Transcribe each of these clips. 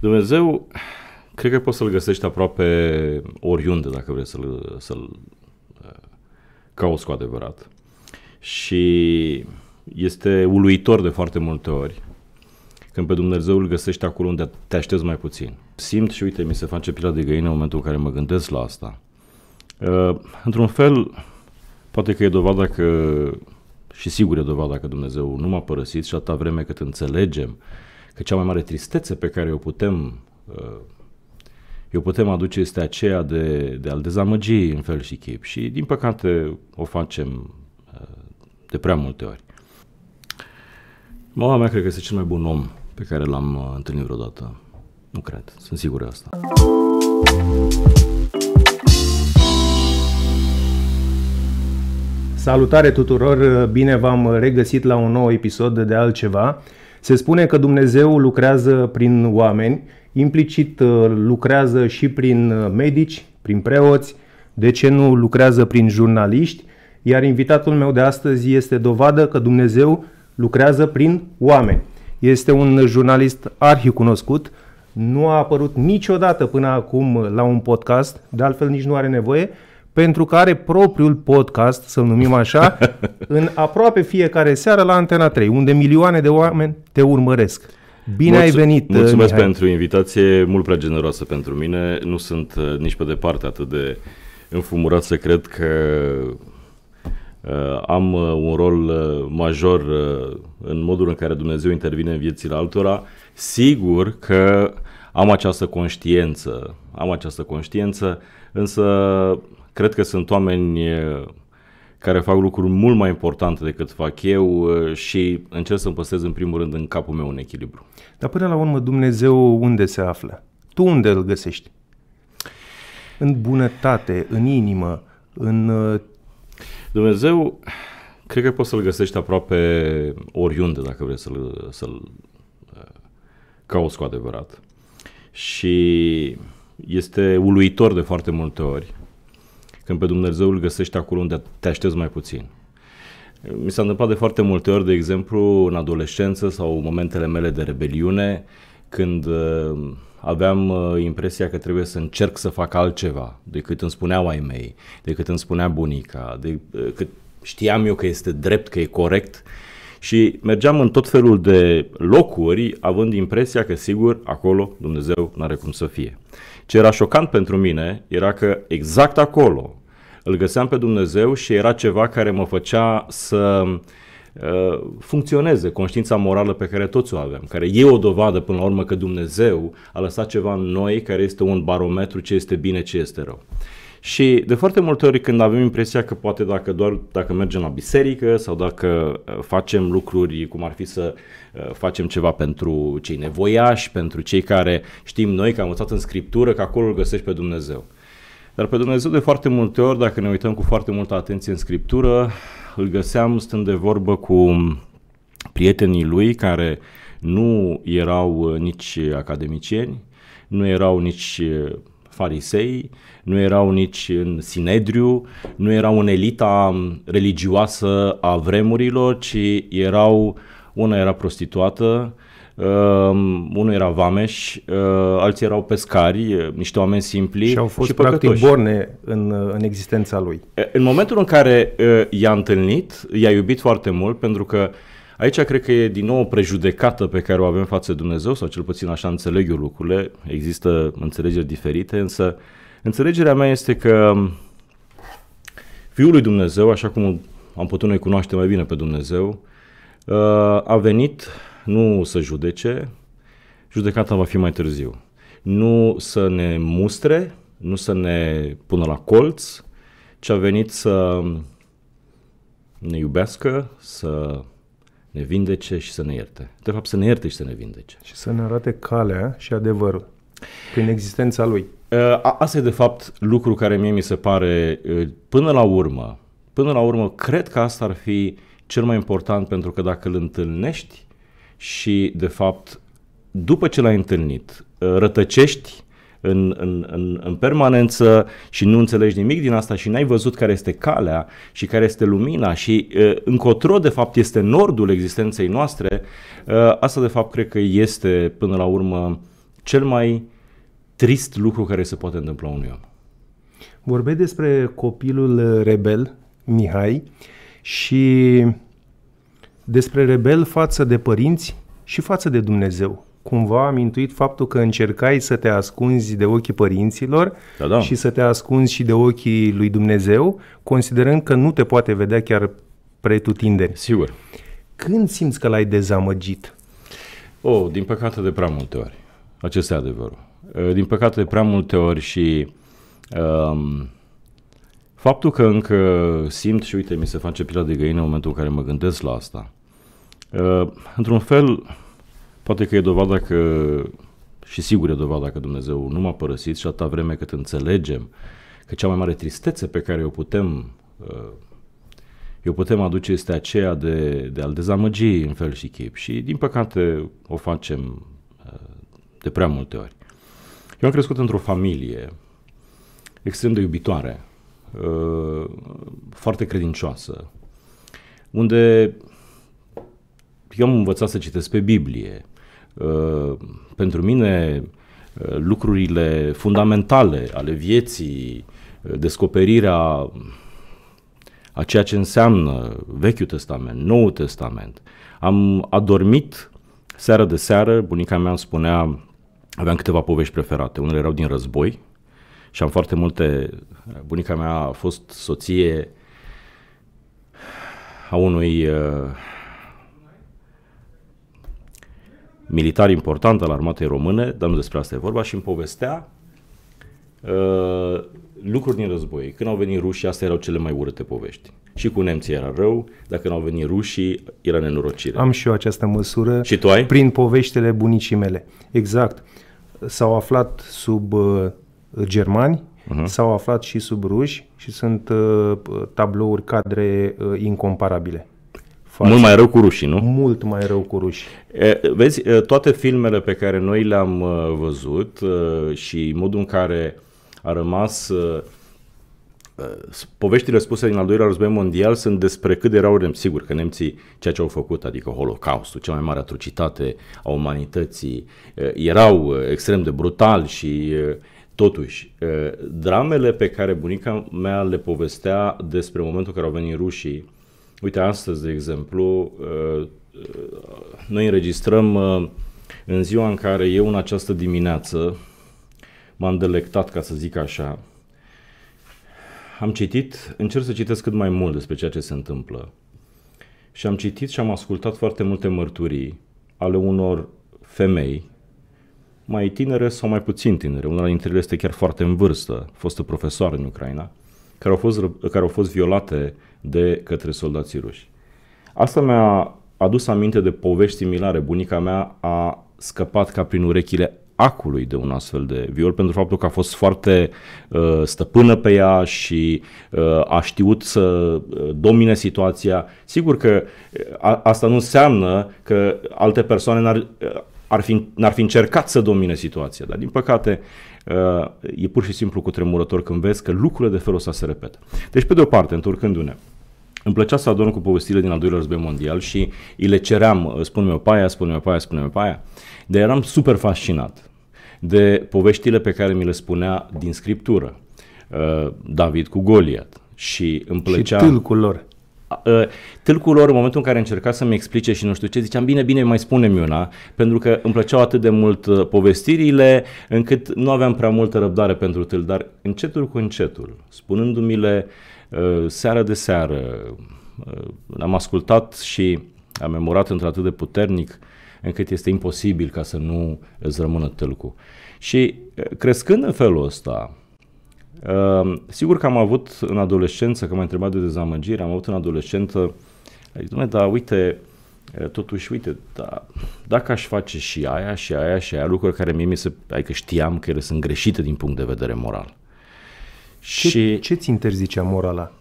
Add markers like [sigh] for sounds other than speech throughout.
Dumnezeu, cred că poți să-L găsești aproape oriunde dacă vrei să-L, să-l uh, cauți cu adevărat. Și este uluitor de foarte multe ori când pe Dumnezeu îl găsești acolo unde te aștepți mai puțin. Simt și uite, mi se face pila de găină în momentul în care mă gândesc la asta. Uh, într-un fel, poate că e dovada că, și sigur e dovada că Dumnezeu nu m-a părăsit și atâta vreme cât înțelegem uh, că cea mai mare tristețe pe care o putem uh, o putem aduce este aceea de, de a-l dezamăgi în fel și chip și din păcate o facem uh, de prea multe ori. Mama mea cred că este cel mai bun om pe care l-am uh, întâlnit vreodată. Nu cred, sunt sigur de asta. Salutare tuturor, bine v-am regăsit la un nou episod de altceva. Se spune că Dumnezeu lucrează prin oameni, implicit uh, lucrează și prin uh, medici, prin preoți, de ce nu lucrează prin jurnaliști, iar invitatul meu de astăzi este dovadă că Dumnezeu lucrează prin oameni. Este un jurnalist arhicunoscut, nu a apărut niciodată până acum uh, la un podcast, de altfel nici nu are nevoie, pentru că are propriul podcast, să-l numim așa, [laughs] în aproape fiecare seară la Antena 3, unde milioane de oameni te urmăresc. Bine Mulțu- ai venit, Mulțumesc Mihai. pentru invitație, mult prea generoasă pentru mine. Nu sunt uh, nici pe departe atât de înfumurat să cred că uh, am uh, un rol major în modul în care Dumnezeu intervine în viețile altora. Sigur că am această conștiență, am această conștiență, însă Cred că sunt oameni eh, care fac lucruri mult mai importante decât fac eu eh, și încerc să-mi păstrez în primul rând în capul meu un echilibru. Dar până la urmă Dumnezeu unde se află? Tu unde îl găsești? În bunătate, în inimă, în... Eh, Dumnezeu, cred că poți să-l găsești aproape oriunde dacă vrei să-l, să-l cauți cu adevărat. Și este uluitor de foarte multe ori când pe Dumnezeu îl găsești acolo unde te aștepți mai puțin. Mi s-a întâmplat de foarte multe ori, de exemplu, în adolescență sau momentele mele de rebeliune, când uh, aveam uh, impresia că trebuie să încerc să fac altceva decât îmi spuneau ai mei, decât îmi spunea bunica, decât uh, știam eu că este drept, că e corect și mergeam în tot felul de locuri având impresia că sigur acolo Dumnezeu nu are cum să fie. Ce era șocant pentru mine era că exact acolo, îl găseam pe Dumnezeu și era ceva care mă făcea să uh, funcționeze conștiința morală pe care toți o avem, care e o dovadă până la urmă că Dumnezeu a lăsat ceva în noi care este un barometru ce este bine, ce este rău. Și de foarte multe ori când avem impresia că poate dacă doar dacă mergem la biserică sau dacă uh, facem lucruri cum ar fi să uh, facem ceva pentru cei nevoiași, pentru cei care știm noi că am învățat în scriptură că acolo îl găsești pe Dumnezeu. Dar pe Dumnezeu de foarte multe ori, dacă ne uităm cu foarte multă atenție în Scriptură, îl găseam stând de vorbă cu prietenii lui care nu erau uh, nici academicieni, nu erau nici uh, farisei, nu erau nici în Sinedriu, nu erau în elita um, religioasă a vremurilor, ci erau, una era prostituată, Uh, unul era vameș, uh, alții erau pescari, niște oameni simpli și au fost și păcătoși. practic borne în, în existența lui. În momentul în care uh, i-a întâlnit, i-a iubit foarte mult pentru că Aici cred că e din nou o prejudecată pe care o avem față de Dumnezeu, sau cel puțin așa înțeleg eu lucrurile. Există înțelegeri diferite, însă înțelegerea mea este că Fiul lui Dumnezeu, așa cum am putut noi cunoaște mai bine pe Dumnezeu, a venit nu să judece, judecata va fi mai târziu. Nu să ne mustre, nu să ne pună la colț, ci a venit să ne iubească, să ne vindece și să ne ierte. De fapt, să ne ierte și să ne vindece. Și să ne arate calea și adevărul prin existența lui. Uh, asta e, de fapt, lucru care mie mi se pare, uh, până la urmă, până la urmă, cred că asta ar fi cel mai important, pentru că dacă îl întâlnești și, de fapt, după ce l-ai întâlnit, uh, rătăcești în, în, în, în permanență și nu înțelegi nimic din asta și n-ai văzut care este calea și care este lumina și uh, încotro de fapt este nordul existenței noastre, uh, asta de fapt cred că este până la urmă cel mai trist lucru care se poate întâmpla unui om. Vorbeai despre copilul rebel, Mihai, și despre rebel față de părinți și față de Dumnezeu. Cumva am intuit faptul că încercai să te ascunzi de ochii părinților da, da. și să te ascunzi și de ochii lui Dumnezeu, considerând că nu te poate vedea chiar pretutindeni. Sigur. Când simți că l-ai dezamăgit? Oh, din păcate de prea multe ori. Acesta e adevărul. Din păcate de prea multe ori și um, faptul că încă simt și uite mi se face pila de găină în momentul în care mă gândesc la asta Uh, într-un fel, poate că e dovada că, și sigur e dovada că Dumnezeu nu m-a părăsit și atâta vreme cât înțelegem că cea mai mare tristețe pe care o putem, uh, eu putem aduce este aceea de, de a-L dezamăgi în fel și chip și din păcate o facem uh, de prea multe ori. Eu am crescut într-o familie extrem de iubitoare, uh, foarte credincioasă, unde eu am învățat să citesc pe Biblie. Uh, pentru mine uh, lucrurile fundamentale ale vieții, uh, descoperirea a ceea ce înseamnă Vechiul Testament, Noul Testament. Am adormit seară de seară, bunica mea îmi spunea, aveam câteva povești preferate, unele erau din război și am foarte multe, bunica mea a fost soție a unui uh, militar important al armatei române, dar nu despre asta e vorba, și îmi povestea uh, lucruri din război. Când au venit rușii, astea erau cele mai urâte povești. Și cu nemții era rău, dacă nu au venit rușii, era nenorocire. Am și eu această măsură și tu ai? prin poveștile bunicii mele. Exact. S-au aflat sub uh, germani, uh-huh. s-au aflat și sub ruși și sunt uh, tablouri, cadre uh, incomparabile față. Mult mai rău cu rușii, nu? Mult mai rău cu rușii. Vezi, toate filmele pe care noi le-am văzut și modul în care a rămas poveștile spuse din al doilea război mondial sunt despre cât de erau nemți. Sigur că nemții, ceea ce au făcut, adică Holocaustul, cea mai mare atrocitate a umanității, erau extrem de brutali și totuși, dramele pe care bunica mea le povestea despre momentul în care au venit rușii, Uite, astăzi, de exemplu, uh, uh, noi înregistrăm uh, în ziua în care eu în această dimineață m-am delectat, ca să zic așa, am citit, încerc să citesc cât mai mult despre ceea ce se întâmplă. Și am citit și am ascultat foarte multe mărturii ale unor femei mai tinere sau mai puțin tinere, una dintre ele este chiar foarte în vârstă, fostă profesoară în Ucraina, care au fost, care au fost violate uh, de către soldații ruși. Asta mi-a adus aminte de povești similare. Bunica mea a scăpat ca prin urechile acului de un astfel de viol pentru faptul că a fost foarte uh, stăpână pe ea și uh, a știut să uh, domine situația. Sigur că uh, a, asta nu înseamnă că alte persoane n-ar, uh, ar fi, n-ar fi încercat să domine situația, dar din păcate uh, e pur și simplu cutremurător când vezi că lucrurile de felul ăsta se repetă. Deci pe de o parte, întorcându-ne, uh, îmi plăcea să adorm cu povestile din al doilea război mondial și îi le ceream, ă, spune-mi-o pe aia, spune-mi-o pe aia, spune-mi-o pe aia. De eram super fascinat de poveștile pe care mi le spunea din scriptură. Ă, David cu Goliat. Și îmi plăcea... Și tâlcul lor. Ă, tâlcul lor, în momentul în care încerca să-mi explice și nu știu ce, ziceam, bine, bine, mai spune-mi una, pentru că îmi plăceau atât de mult povestirile, încât nu aveam prea multă răbdare pentru tâl, dar încetul cu încetul, spunându-mi le Uh, seară de seară. L-am uh, ascultat și am memorat într-atât de puternic încât este imposibil ca să nu îți rămână tâlcu. Și uh, crescând în felul ăsta, sigur că am avut în adolescență, că m-a întrebat de dezamăgire, am avut în adolescență, zis, dar uite, totuși, uite, da, dacă aș face și aia și aia și aia, lucruri care mie mi se, adică știam că ele sunt greșite din punct de vedere moral, ce, și ce ți interzicea morala?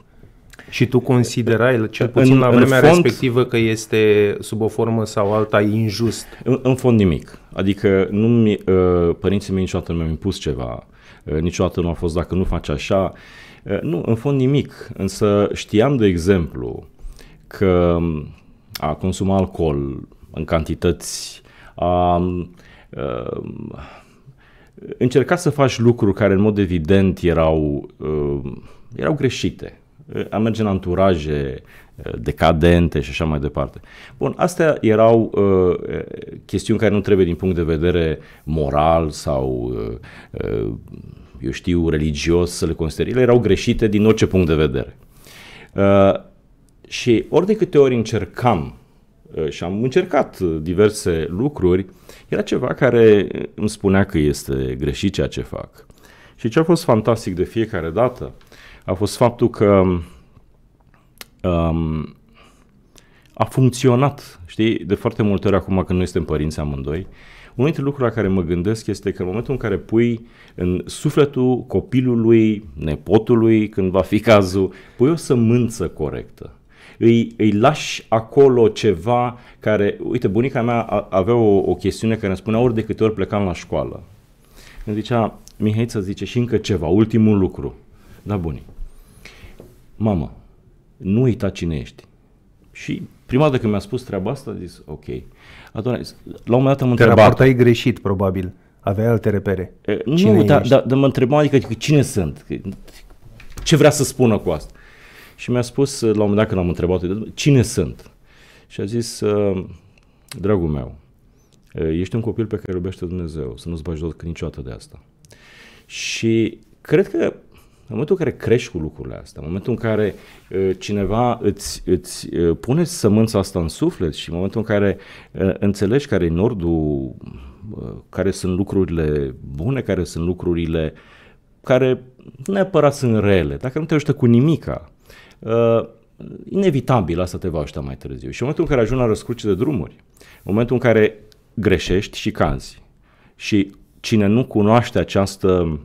Și tu considerai, cel puțin în, la vremea fond, respectivă, că este sub o formă sau alta injust? În, în fond nimic. Adică nu mi, uh, părinții mei niciodată nu mi-au impus ceva, uh, niciodată nu a fost dacă nu faci așa. Uh, nu, în fond nimic. Însă știam, de exemplu, că um, a consuma alcool în cantități, a, a um, încerca să faci lucruri care în mod evident erau, uh, erau greșite. Uh, a merge în anturaje uh, decadente și așa mai departe. Bun, astea erau chestiuni care nu trebuie din punct de vedere moral sau eu știu, religios să le consideri. Ele erau greșite din orice punct de vedere. Uh, și ori de câte ori încercam Eh, și am încercat eh, diverse lucruri, era ceva care eh, îmi spunea că este greșit ceea ce fac. Și ce a fost fantastic de fiecare dată a fost faptul că um, a funcționat. Știi, de foarte multe ori acum când noi suntem părinți amândoi, unul dintre lucrurile la care mă gândesc este că în momentul în care pui în sufletul copilului, nepotului, când va fi cazul, pui o sămânță corectă îi, îi lași acolo ceva care, uite, bunica mea avea o, o chestiune care îmi spunea ori de câte ori plecam la școală. Îmi zicea, Mihai să zice și încă ceva, ultimul lucru. Da, bunii. Mamă, nu uita cine ești. Și prima dată când mi-a spus treaba asta, a zis, ok. Atunci, la un moment dat am întrebat. Te raportai greșit, probabil. Avea alte repere. E, nu, dar da, da, mă întrebam, adică cine sunt? Ce vrea să spună cu asta? și mi-a spus, la un moment dat când l-am întrebat, cine sunt? Și a zis, uh, dragul meu, uh, ești un copil pe care îl iubește Dumnezeu, să nu-ți bagi că niciodată de asta. Și cred că în momentul în care crești cu lucrurile astea, în momentul în care uh, cineva îți, îți pune sămânța asta în suflet și în momentul în care înțelegi care e nordul, care sunt lucrurile bune, care sunt lucrurile care nu neapărat sunt rele, dacă nu te ajută cu nimica, uh, inevitabil asta te va ajuta mai târziu. Și în momentul în care ajungi la răscruce de drumuri, în momentul în care greșești și canzi și cine nu cunoaște această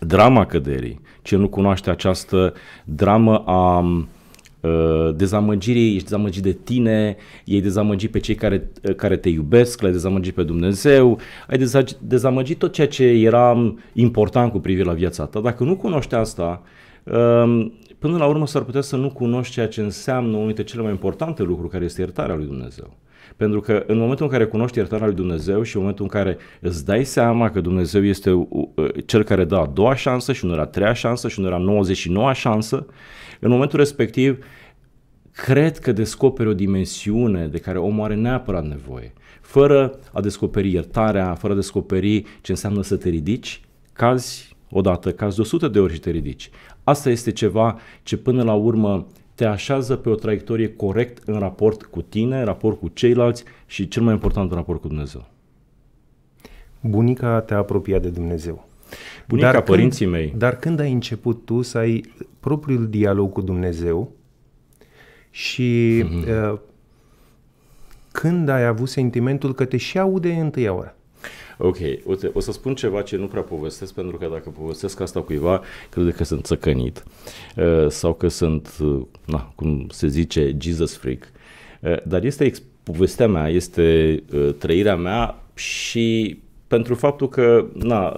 drama căderii, cine nu cunoaște această dramă a uh, dezamăgirii, ești dezamăgit de tine, ei dezamăgit pe cei care, uh, care te iubesc, le dezamăgit pe Dumnezeu, ai dezamăgit tot ceea ce era important cu privire la viața ta. Dacă nu cunoști asta, um, Până la urmă s-ar putea să nu cunoști ceea ce înseamnă unul dintre cele mai importante lucruri, care este iertarea lui Dumnezeu. Pentru că în momentul în care cunoști iertarea lui Dumnezeu și în momentul în care îți dai seama că Dumnezeu este uh, cel care dă a doua șansă și era a treia șansă și era a 99-a șansă, în momentul respectiv cred că descoperi o dimensiune de care omul are neapărat nevoie. Fără a descoperi iertarea, fără a descoperi ce înseamnă să te ridici, cazi odată, cazi de 100 de ori și te ridici. Asta este ceva ce până la urmă te așează pe o traiectorie corect în raport cu tine, în raport cu ceilalți și cel mai important în raport cu Dumnezeu. Bunica te-a apropiat de Dumnezeu. Bunica, dar părinții când, mei. Dar când ai început tu să ai propriul dialog cu Dumnezeu și mm-hmm. uh, când ai avut sentimentul că te și aude întâia oară? Ok, uite, o să spun ceva ce nu prea povestesc, pentru că dacă povestesc asta cuiva, crede că sunt țăcănit uh, sau că sunt, uh, na, cum se zice, Jesus freak. Uh, dar este povestea mea, este uh, trăirea mea și pentru faptul că, na,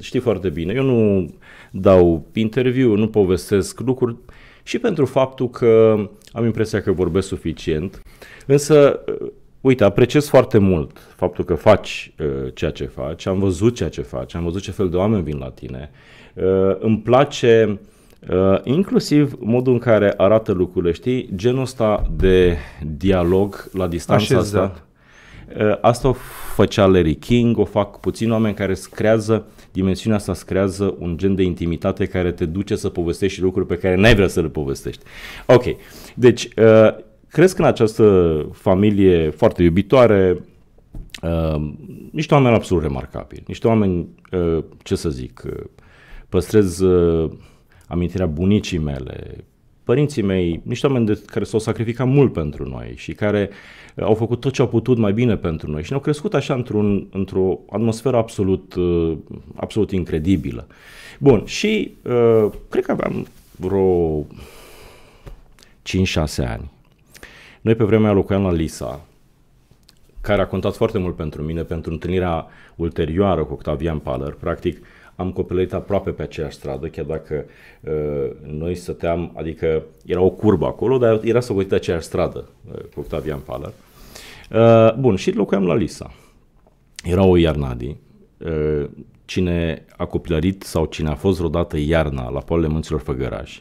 știi foarte bine, eu nu dau interviu, nu povestesc lucruri și pentru faptul că am impresia că vorbesc suficient. Însă uh, Uite, apreciez foarte mult faptul că faci uh, ceea ce faci, am văzut ceea ce faci, am văzut ce fel de oameni vin la tine. Uh, îmi place uh, inclusiv modul în care arată lucrurile, știi, genul ăsta de dialog la distanța Așezat. asta. Exact. Uh, asta o făcea Larry King, o fac puțin oameni care creează, dimensiunea asta creează un gen de intimitate care te duce să povestești lucruri pe care n-ai vrea să le povestești. Ok, deci uh, cresc în această familie foarte iubitoare, uh, niște oameni absolut remarcabili, niște oameni, uh, ce să zic, uh, păstrez uh, amintirea bunicii mele, părinții mei, niște oameni de, care s-au sacrificat mult pentru noi și care uh, au făcut tot ce au putut mai bine pentru noi și ne-au crescut așa într-un, într-o atmosferă absolut, uh, absolut incredibilă. Bun, și uh, cred că aveam vreo 5-6 ani noi pe vremea locuiam la Lisa, care a contat foarte mult pentru mine, pentru întâlnirea ulterioară cu Octavian Paler. Practic, am copilărit aproape pe aceeași stradă, chiar dacă uh, noi stăteam, adică era o curbă acolo, dar era săvătită aceeași stradă uh, cu Octavian Paler. Uh, bun, și locuiam la Lisa. Era o iarnadi. Uh, cine a copilărit sau cine a fost vreodată iarna la poalele munților Făgăraș.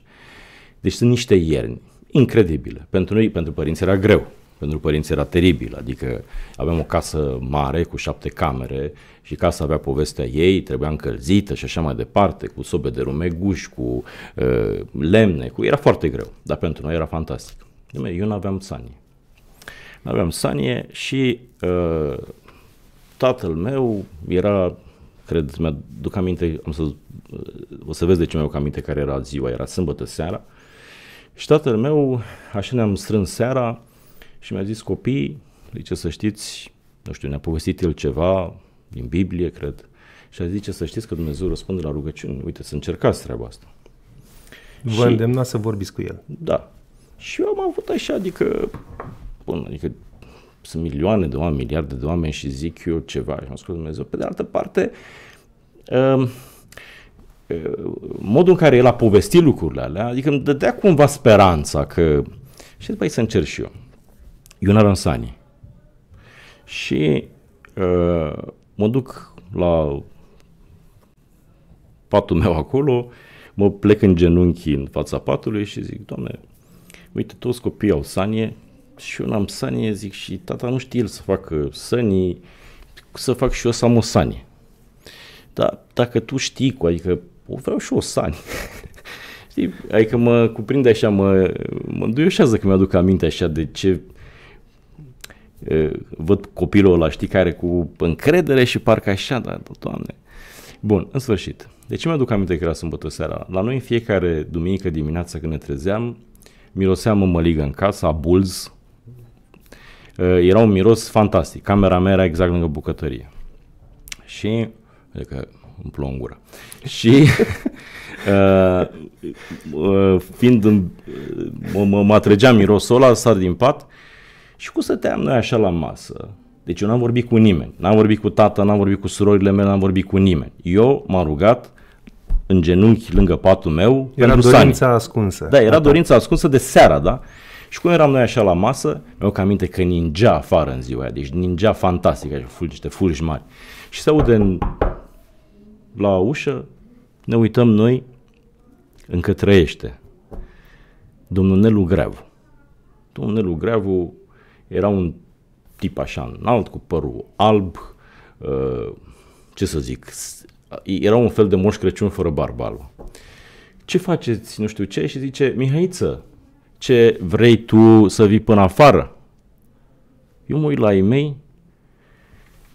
Deci sunt niște ierni incredibile. Pentru noi, pentru părinți era greu, pentru părinți era teribil, adică aveam o casă mare cu șapte camere și casa avea povestea ei, trebuia încălzită și așa mai departe, cu sobe de rumeguș, cu uh, lemne, cu... era foarte greu, dar pentru noi era fantastic. Eu nu aveam sanie. Nu aveam sanie și uh, tatăl meu era, cred, mi-aduc aminte, am să, uh, o să vezi de ce mi-aduc aminte care era ziua, era sâmbătă seara, uh, și tatăl meu, așa ne-am strâns seara și mi-a zis, copii, zice să știți, nu știu, ne-a povestit el ceva din Biblie, cred, și a zice să știți că Dumnezeu răspunde la rugăciuni. Uite, să încercați treaba asta. Vă și, îndemna să vorbiți cu el. Da. Și eu am avut așa, adică, bun, adică sunt milioane de oameni, miliarde de oameni și zic eu ceva și am spus Dumnezeu. Pe de altă parte, uh, modul în care el a povestit lucrurile alea, adică îmi dădea cumva speranța că, și după să încerc și eu, Iuna Ransani. Și uh, mă duc la patul meu acolo, mă plec în genunchi în fața patului și zic, Doamne, uite, toți copiii au sanie și eu n-am sanie, zic, și tata nu știe el să facă sănii, să fac și eu să am o sanie. Dar dacă tu știi, cu, adică o păi, vreau și o sani. [laughs] Știi? Adică mă cuprinde așa, mă, mă duioșează că mi-aduc aminte așa de ce văd copilul ăla, știi, care cu încredere și parcă așa, dar, doamne. Bun, în sfârșit. De ce mi-aduc aminte că era sâmbătă seara? La noi în fiecare duminică dimineața când ne trezeam, miroseam o măligă în casă, a bulz. Era un miros fantastic. Camera mea era exact lângă bucătărie. Și adică îmi plouă în gură. Și [laughs] uh, uh, fiind în, mă, mă atrăgea mirosul ăla, sar din pat și cum stăteam noi așa la masă, deci eu n-am vorbit cu nimeni, n-am vorbit cu tata, n-am vorbit cu surorile mele, n-am vorbit cu nimeni. Eu m-am rugat în genunchi lângă patul meu. Era dorința sani. ascunsă. Da, era dorința ascunsă de seara, da? Și cum eram noi așa la masă, mi-au aminte că ningea afară în ziua aia, deci ningea fantastic, așa, fulgi, niște fulgi mari. Și se aude în la ușă, ne uităm noi încă trăiește. Domnul Nelu Greavu. Domnul Nelu Greavu era un tip așa înalt, cu părul alb, uh, ce să zic, era un fel de moș Crăciun fără barbă Ce faceți, nu știu ce, și zice, Mihaiță, ce vrei tu să vii până afară? Eu mă uit la ei mei,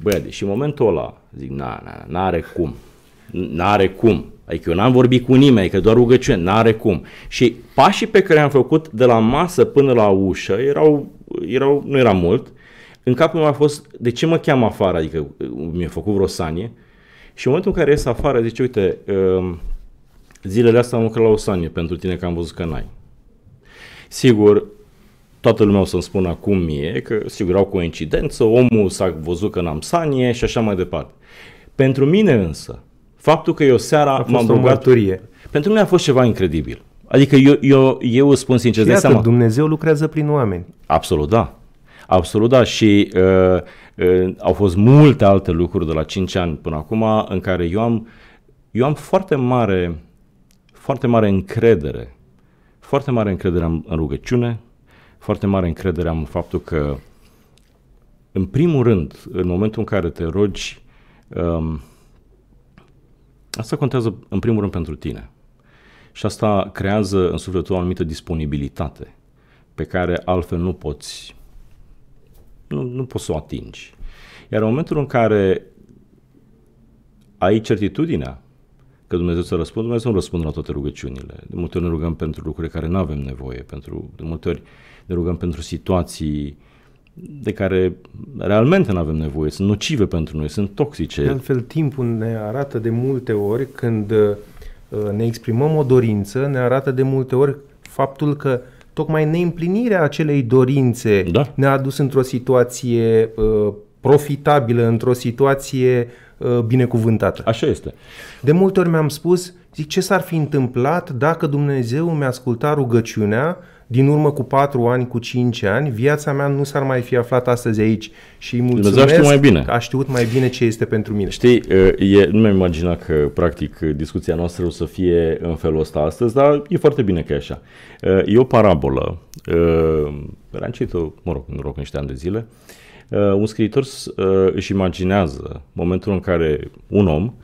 băiat, și în momentul ăla, zic, na, na, na, are cum, N-are cum. Adică eu n-am vorbit cu nimeni, că adică doar rugăciune, n-are cum. Și pașii pe care am făcut de la masă până la ușă erau, erau nu era mult. În capul meu a fost, de ce mă cheam afară? Adică uh, mi-a făcut vreo sanie. Și în momentul în care ies afară, zice, uite, uh, zilele astea am lucrat la o sanie pentru tine că am văzut că n-ai. Sigur, toată lumea o să-mi spună acum mie că, sigur, au coincidență, omul s-a văzut că n-am sanie și așa mai departe. Pentru mine însă, Faptul că eu seara m-am rugat... Mărturie. Pentru mine a fost ceva incredibil. Adică eu, eu, eu spun sincer, de seama... Dumnezeu lucrează prin oameni. Absolut, da. Absolut, da. Și uh, uh, au fost multe alte lucruri de la 5 ani până acum în care eu am, eu am foarte mare, foarte mare încredere. Foarte mare încredere am în rugăciune, foarte mare încredere am în faptul că, în primul rând, în momentul în care te rogi, um, Asta contează în primul rând pentru tine. Și asta creează în sufletul tău o anumită disponibilitate pe care altfel nu poți, nu, nu poți să o atingi. Iar în momentul în care ai certitudinea că Dumnezeu să răspundă, Dumnezeu nu răspunde la toate rugăciunile. De multe ori ne rugăm pentru lucruri care nu avem nevoie, pentru, de multe ori ne rugăm pentru situații de care realmente nu avem nevoie, sunt nocive pentru noi, sunt toxice. De altfel, timpul ne arată de multe ori când uh, ne exprimăm o dorință, ne arată de multe ori faptul că tocmai neîmplinirea acelei dorințe da. ne-a adus într-o situație uh, profitabilă, într-o situație uh, binecuvântată. Așa este. De multe ori mi-am spus, zic, ce s-ar fi întâmplat dacă Dumnezeu mi-a ascultat rugăciunea din urmă cu 4 ani, cu 5 ani, viața mea nu s-ar mai fi aflat astăzi aici. Și îi mulțumesc mai bine. că a știut mai bine ce este pentru mine. Știi, e, nu mi-am imaginat că, practic, discuția noastră o să fie în felul ăsta astăzi, dar e foarte bine că e așa. E o parabolă, am o mă rog, în rog, niște ani de zile, un scriitor își imaginează momentul în care un om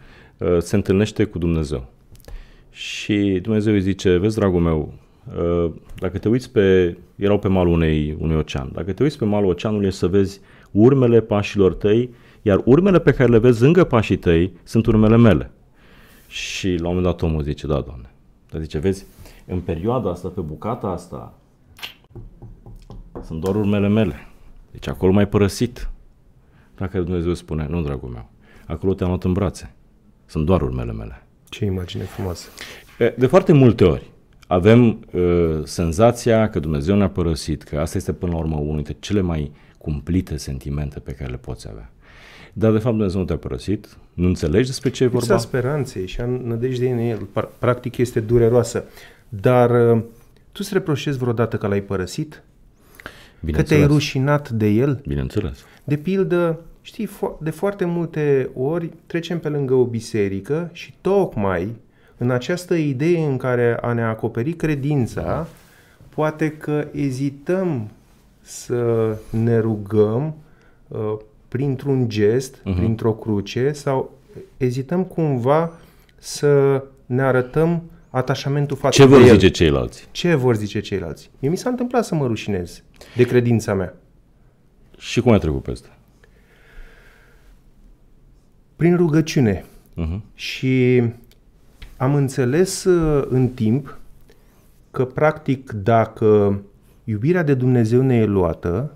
se întâlnește cu Dumnezeu. Și Dumnezeu îi zice, vezi, dragul meu, Uh, dacă te uiți pe, erau pe malul unei, unui ocean, dacă te uiți pe malul oceanului să vezi urmele pașilor tăi, iar urmele pe care le vezi lângă pașii tăi sunt urmele mele. Și la un moment dat omul zice, da, Doamne. Dar zice, vezi, în perioada asta, pe bucata asta, sunt doar urmele mele. Deci acolo m-ai părăsit. Dacă Dumnezeu spune, nu, dragul meu, acolo te-am luat în brațe. Sunt doar urmele mele. Ce imagine frumoasă. De foarte multe ori, avem uh, senzația că Dumnezeu ne-a părăsit, că asta este până la urmă unul dintre cele mai cumplite sentimente pe care le poți avea. Dar de fapt Dumnezeu nu te-a părăsit, nu înțelegi despre ce e vorba. Lipsa speranței și a nădejdei în el, practic este dureroasă. Dar uh, tu îți reproșezi vreodată că l-ai părăsit? Că te-ai rușinat de el? Bineînțeles. De pildă, știi, de foarte multe ori trecem pe lângă o biserică și tocmai în această idee în care a ne acoperi credința, poate că ezităm să ne rugăm uh, printr-un gest, uh-huh. printr-o cruce sau ezităm cumva să ne arătăm atașamentul față Ce vor el. zice ceilalți? Ce vor zice ceilalți? Mie mi s-a întâmplat să mă rușinez de credința mea. Și cum ai trecut peste? Prin rugăciune. Uh-huh. Și am înțeles ă, în timp că, practic, dacă iubirea de Dumnezeu ne e luată,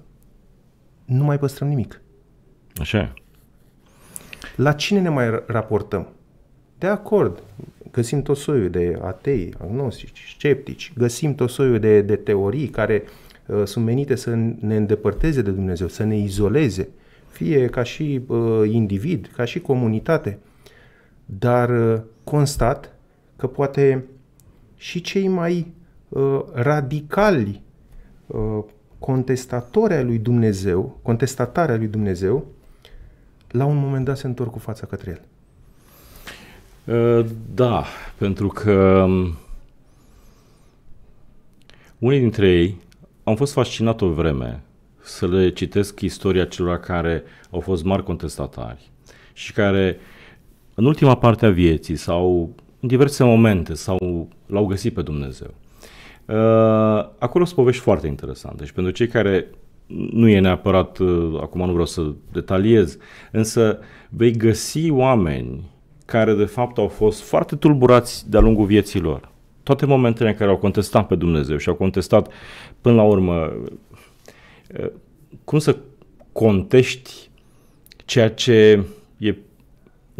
nu mai păstrăm nimic. Așa La cine ne mai raportăm? De acord, găsim tot soiul de atei, agnostici, sceptici, găsim tot soiul de, de teorii care uh, sunt menite să ne îndepărteze de Dumnezeu, să ne izoleze, fie ca și uh, individ, ca și comunitate – dar uh, constat că poate și cei mai uh, radicali uh, contestatori ai lui Dumnezeu, contestatarea lui Dumnezeu, la un moment dat se întorc cu fața către el. Da, pentru că um, unii dintre ei am fost fascinat o vreme să le citesc istoria celor care au fost mari contestatari și care uh, în ultima parte a vieții sau în diverse momente sau l-au găsit pe Dumnezeu. Uh, acolo sunt povești foarte interesante și pentru cei care nu e neapărat, uh, acum nu vreau să detaliez, însă vei găsi oameni care de fapt au fost foarte tulburați de-a lungul vieții lor. Toate momentele în care au contestat pe Dumnezeu și au contestat până la urmă uh, cum să contești ceea ce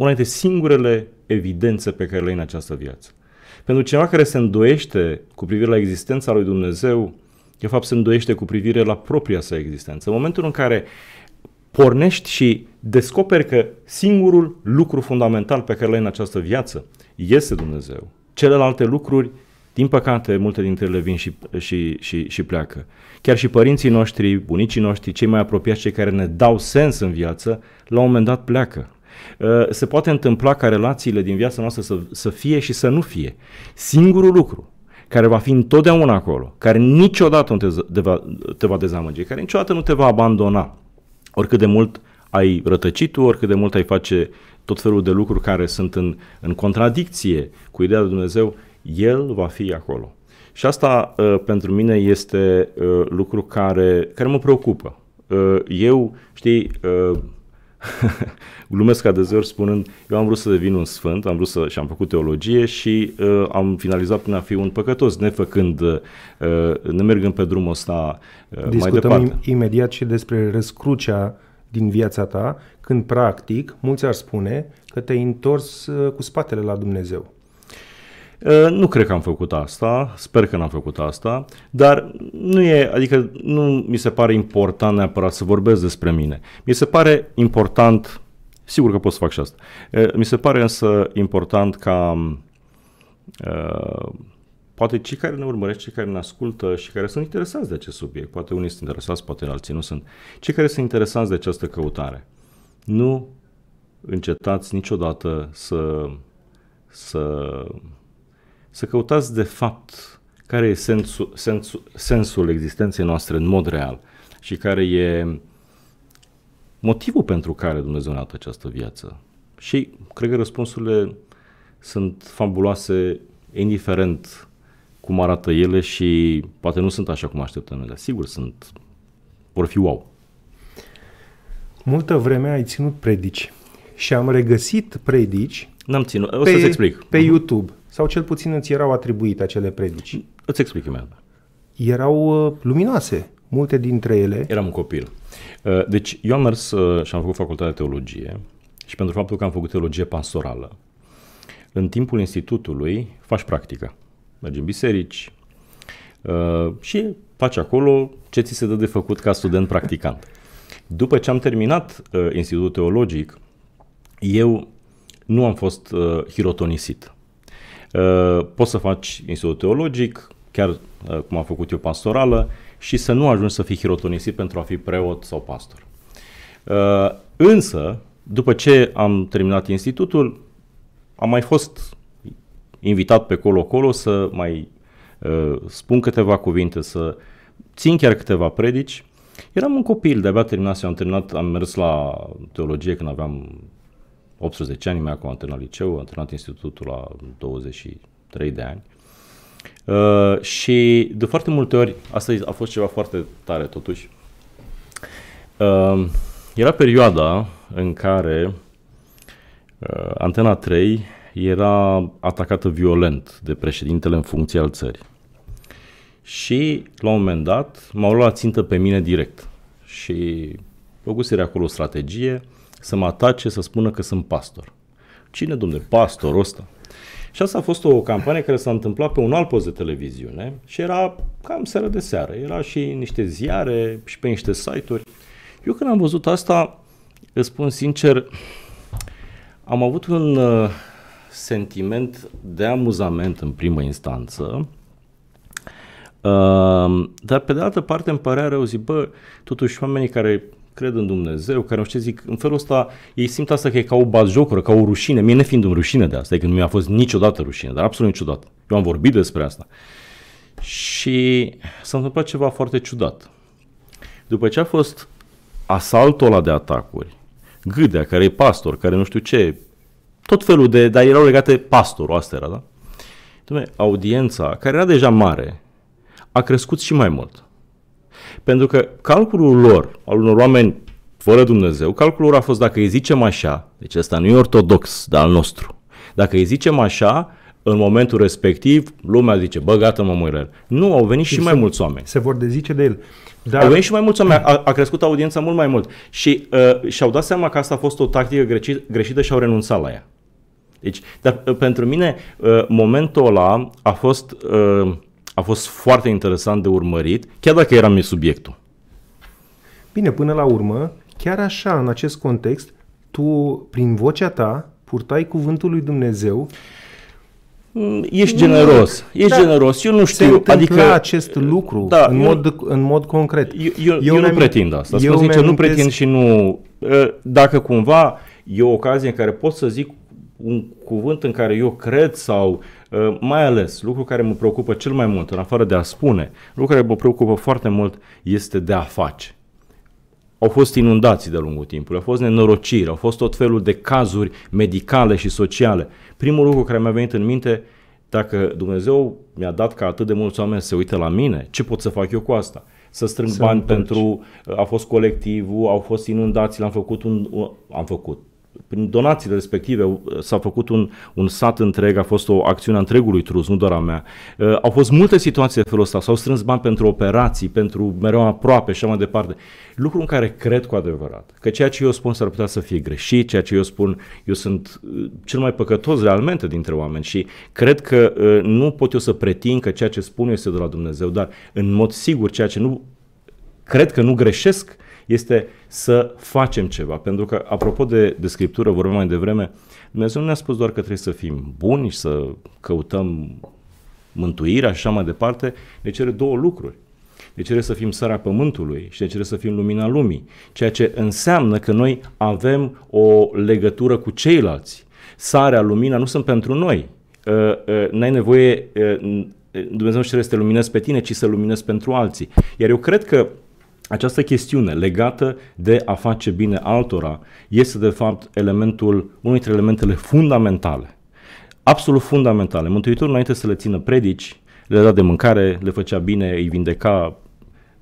una dintre singurele evidențe pe care le ai în această viață. Pentru cineva care se îndoiește cu privire la existența lui Dumnezeu, de fapt se îndoiește cu privire la propria sa existență. În momentul în care pornești și descoperi că singurul lucru fundamental pe care l-ai în această viață este Dumnezeu. Celelalte lucruri, din păcate, multe dintre ele vin și, și, și, și pleacă. Chiar și părinții noștri, bunicii noștri, cei mai apropiați, cei care ne dau sens în viață, la un moment dat pleacă. Uh, se poate întâmpla ca relațiile din viața noastră să, să fie și să nu fie. Singurul lucru care va fi întotdeauna acolo, care niciodată nu te, te, va, te va dezamăge, care niciodată nu te va abandona, oricât de mult ai rătăcit tu, oricât de mult ai face tot felul de lucruri care sunt în, în contradicție cu ideea de Dumnezeu, El va fi acolo. Și asta uh, pentru mine este uh, lucru care, care mă preocupă. Uh, eu, știi, uh, [laughs] Glumesc adeseori spunând, eu am vrut să devin un sfânt, am vrut să și am făcut teologie și uh, am finalizat până a fi un păcătos, nefăcând, uh, uh, ne mergând pe drumul ăsta uh, Discutăm mai departe. Discutăm imediat și despre răscrucea din viața ta, când practic mulți ar spune că te-ai întors uh, cu spatele la Dumnezeu. Eh, nu cred că am făcut asta, sper că n-am făcut asta, dar nu e, adică nu mi se pare important neapărat să vorbesc despre mine. Mi se pare important, sigur că pot să fac și asta, eh, mi se pare însă important ca eh, poate cei care ne urmăresc, cei care ne ascultă și care sunt interesați de acest subiect, poate unii sunt interesați, poate alții nu sunt, cei care sunt interesați de această căutare, nu încetați niciodată să, să să căutați de fapt care e sensul, sensul, sensul existenței noastre în mod real și care e motivul pentru care Dumnezeu ne-a dat această viață. Și cred că răspunsurile sunt fabuloase, indiferent cum arată ele și poate nu sunt așa cum așteptăm noi, dar sigur sunt, vor fi wow. Multă vreme ai ținut predici și am regăsit predici N-am ținut, o să-ți explic. Pe mhm. YouTube. Sau cel puțin îți erau atribuite acele predici? Îți explic imediat. Erau uh, luminoase, multe dintre ele. Eram un copil. Uh, deci eu am mers uh, și am făcut facultatea de teologie și pentru faptul că am făcut teologie pastorală, în timpul institutului faci practică. Mergi în biserici și faci acolo ce ți se dă de făcut ca student practicant. După ce am terminat institutul teologic, eu nu am fost hirotonisit. Uh, poți să faci institut teologic, chiar uh, cum am făcut eu pastorală, și să nu ajungi să fii hirotonisit pentru a fi preot sau pastor. Uh, însă, după ce am terminat institutul, am mai fost invitat pe colo-colo să mai uh, spun câteva cuvinte, să țin chiar câteva predici. Eram un copil, de-abia terminat, am terminat, am mers la teologie când aveam 18 ani, mai acum am antrenat liceu, am antrenat institutul la 23 de ani. Uh, și de foarte multe ori, asta a fost ceva foarte tare totuși, uh, era perioada în care uh, Antena 3 era atacată violent de președintele în funcție al țării. Și la un moment dat m-au luat țintă pe mine direct și făcuseră acolo o strategie, uh, să mă atace, să spună că sunt pastor. Cine, domne, pastor? ăsta? Și asta a fost o campanie care s-a întâmplat pe un alt post de televiziune și era cam seara de seară. Era și niște ziare și pe niște site-uri. Eu când am văzut asta, îți spun sincer, am avut un uh, sentiment de amuzament în primă instanță, uh, dar pe de altă parte îmi părea rău, zic, bă, totuși oamenii care cred în Dumnezeu, care nu știu zic, în felul ăsta ei simt asta că e ca o bazjocură, ca o rușine, mie nefiind îmi rușine de asta, e că nu mi-a fost niciodată rușine, dar absolut niciodată. Eu am vorbit despre asta. Și s-a întâmplat ceva foarte ciudat. După ce a fost asaltul ăla de atacuri, Gâdea, care e pastor, care nu știu ce, tot felul de, dar erau legate pastorul, asta era, da? Dumne, audiența, care era deja mare, a crescut și mai mult. Pentru că calculul lor, al unor oameni fără Dumnezeu, calculul lor a fost dacă îi zicem așa, deci ăsta nu e ortodox, dar al nostru, dacă îi zicem așa, în momentul respectiv, lumea zice, bă, gata mă, Moirel. Nu, au venit și, și mai se, mulți oameni. Se vor dezice de el. Dar... Au venit și mai mulți oameni, a, a crescut audiența mult mai mult. Și uh, și-au dat seama că asta a fost o tactică greci, greșită și au renunțat la ea. Deci, dar, uh, pentru mine, uh, momentul ăla a fost... Uh, a fost foarte interesant de urmărit, chiar dacă eram eu subiectul. Bine, până la urmă, chiar așa, în acest context, tu, prin vocea ta, purtai cuvântul lui Dumnezeu mm, Ești generos, nu, ești da. generos. Eu nu știu, Se adică acest lucru da, în, eu, mod, în mod concret. Eu, eu, eu, eu nu pretind asta. Eu zice, nu pretind și nu ă, dacă cumva e o ocazie în care pot să zic un cuvânt în care eu cred sau Uh, mai ales, lucru care mă preocupă cel mai mult, în afară de a spune, lucru care mă preocupă foarte mult este de a face. Au fost inundații de-a lungul timpului, au fost nenorociri, au fost tot felul de cazuri medicale și sociale. Primul lucru care mi-a venit în minte, dacă Dumnezeu mi-a dat ca atât de mulți oameni să se uită la mine, ce pot să fac eu cu asta? să strâng să bani întorci. pentru, a fost colectivul, au fost inundații, l-am făcut un, am făcut, prin donațiile respective uh, s-a făcut un, un sat întreg, a fost o acțiune a întregului truz, nu doar a mea. Uh, au fost multe situații de felul ăsta, s-au strâns bani pentru operații, pentru mereu aproape și așa mai departe. Lucru în care cred cu adevărat că ceea ce eu spun s-ar putea să fie greșit, ceea ce eu spun, eu sunt uh, cel mai păcătos realmente dintre oameni și cred că uh, nu pot eu să pretind că ceea ce spun eu este de la Dumnezeu, dar în mod sigur ceea ce nu, cred că nu greșesc, uh, este să facem ceva. Pentru că, apropo de, de Scriptură, vorbim mai devreme, Dumnezeu nu ne-a spus doar că trebuie să fim buni și să căutăm mântuirea și așa mai departe, ne cere două lucruri. Ne cere să fim sara pământului și ne cere să fim lumina lumii, ceea ce înseamnă că noi avem o legătură cu ceilalți. Sarea, lumina nu sunt pentru noi. Ă, ă, nu ai nevoie, ă, Dumnezeu nu cere să te luminezi pe tine, ci să luminezi pentru alții. Iar eu cred că această chestiune legată de a face bine altora este de fapt elementul, unul dintre elementele fundamentale, absolut fundamentale. Mântuitorul înainte să le țină predici, le da de mâncare, le făcea bine, îi vindeca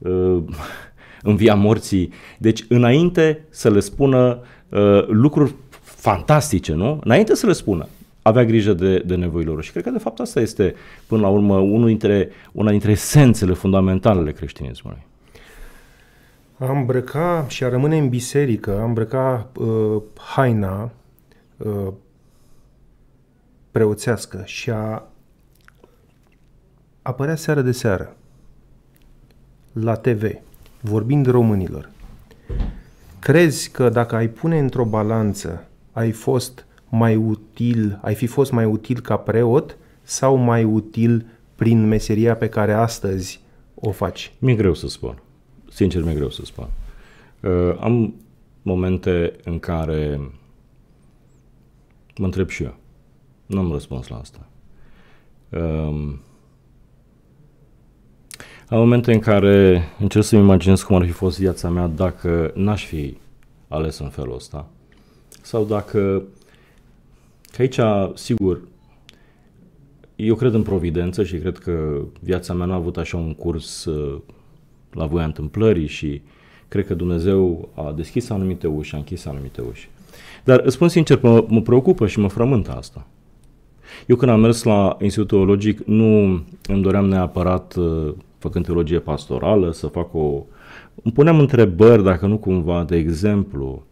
ă, [laughs] în via morții. Deci înainte să le spună ă, lucruri fantastice, nu? Înainte să le spună, avea grijă de, de nevoile lor. Și cred că, de fapt, asta este, până la urmă, unul dintre, una dintre esențele fundamentale ale creștinismului. A îmbrăca și a rămâne în biserică, a îmbrăca uh, haina uh, preoțească și a apărea seară de seară la TV, vorbind românilor. Crezi că dacă ai pune într-o balanță, ai fost mai util, ai fi fost mai util ca preot sau mai util prin meseria pe care astăzi o faci? Mi-e greu să spun. Sincer, mi-e greu să spun. Uh, am momente în care mă întreb și eu. Nu am răspuns la asta. Uh, am momente în care încerc să-mi imaginez cum ar fi fost viața mea dacă n-aș fi ales în felul ăsta. Sau dacă... Că aici, sigur, eu cred în providență și cred că viața mea nu a avut așa un curs uh, la voia întâmplării și cred că Dumnezeu a deschis anumite uși, a închis anumite uși. Dar îți spun sincer, mă, mă preocupă și mă frământă asta. Eu când am mers la Institutul Teologic nu îmi doream neapărat, uh, făcând teologie pastorală, să fac o... Îmi puneam întrebări dacă nu cumva, de exemplu,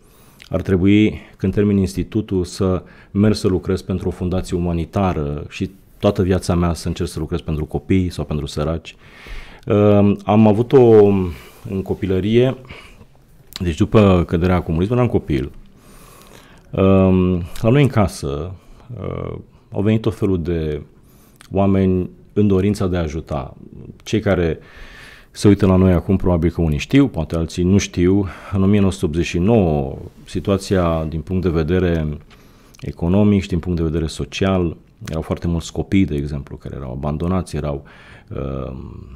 ar trebui, când termin institutul, să merg să lucrez pentru o fundație umanitară și toată viața mea să încerc să lucrez pentru copii sau pentru săraci. Ehm, am avut o în copilărie, deci după căderea comunismului eram copil. Ehm, la noi în casă ehm, au venit tot felul de oameni în dorința de a ajuta. Cei care se uită la noi acum, probabil că unii știu, poate alții nu știu. În 1989, situația din punct de vedere economic și din punct de vedere social, erau foarte mulți copii, de exemplu, care erau abandonați, erau uh, Um,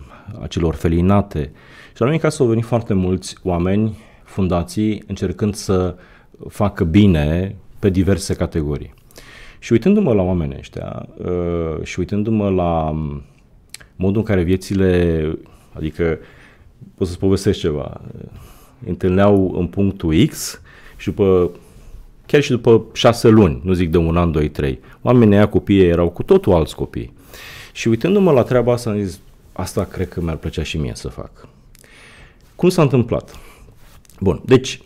acelor felinate. Și la noi în casă au venit foarte mulți oameni, fundații, încercând să facă bine pe diverse categorii. Și uitându-mă la oamenii ăștia uh, și uitându-mă la um, modul în care viețile, adică pot să-ți povestesc ceva, uh, întâlneau în punctul X și după chiar și după șase luni, nu zic de un an, doi, trei. Oamenii aia copiii erau cu totul alți copii. Și uitându-mă la treaba asta, am zis, asta cred că mi-ar plăcea și mie să fac. Cum s-a întâmplat? Bun, deci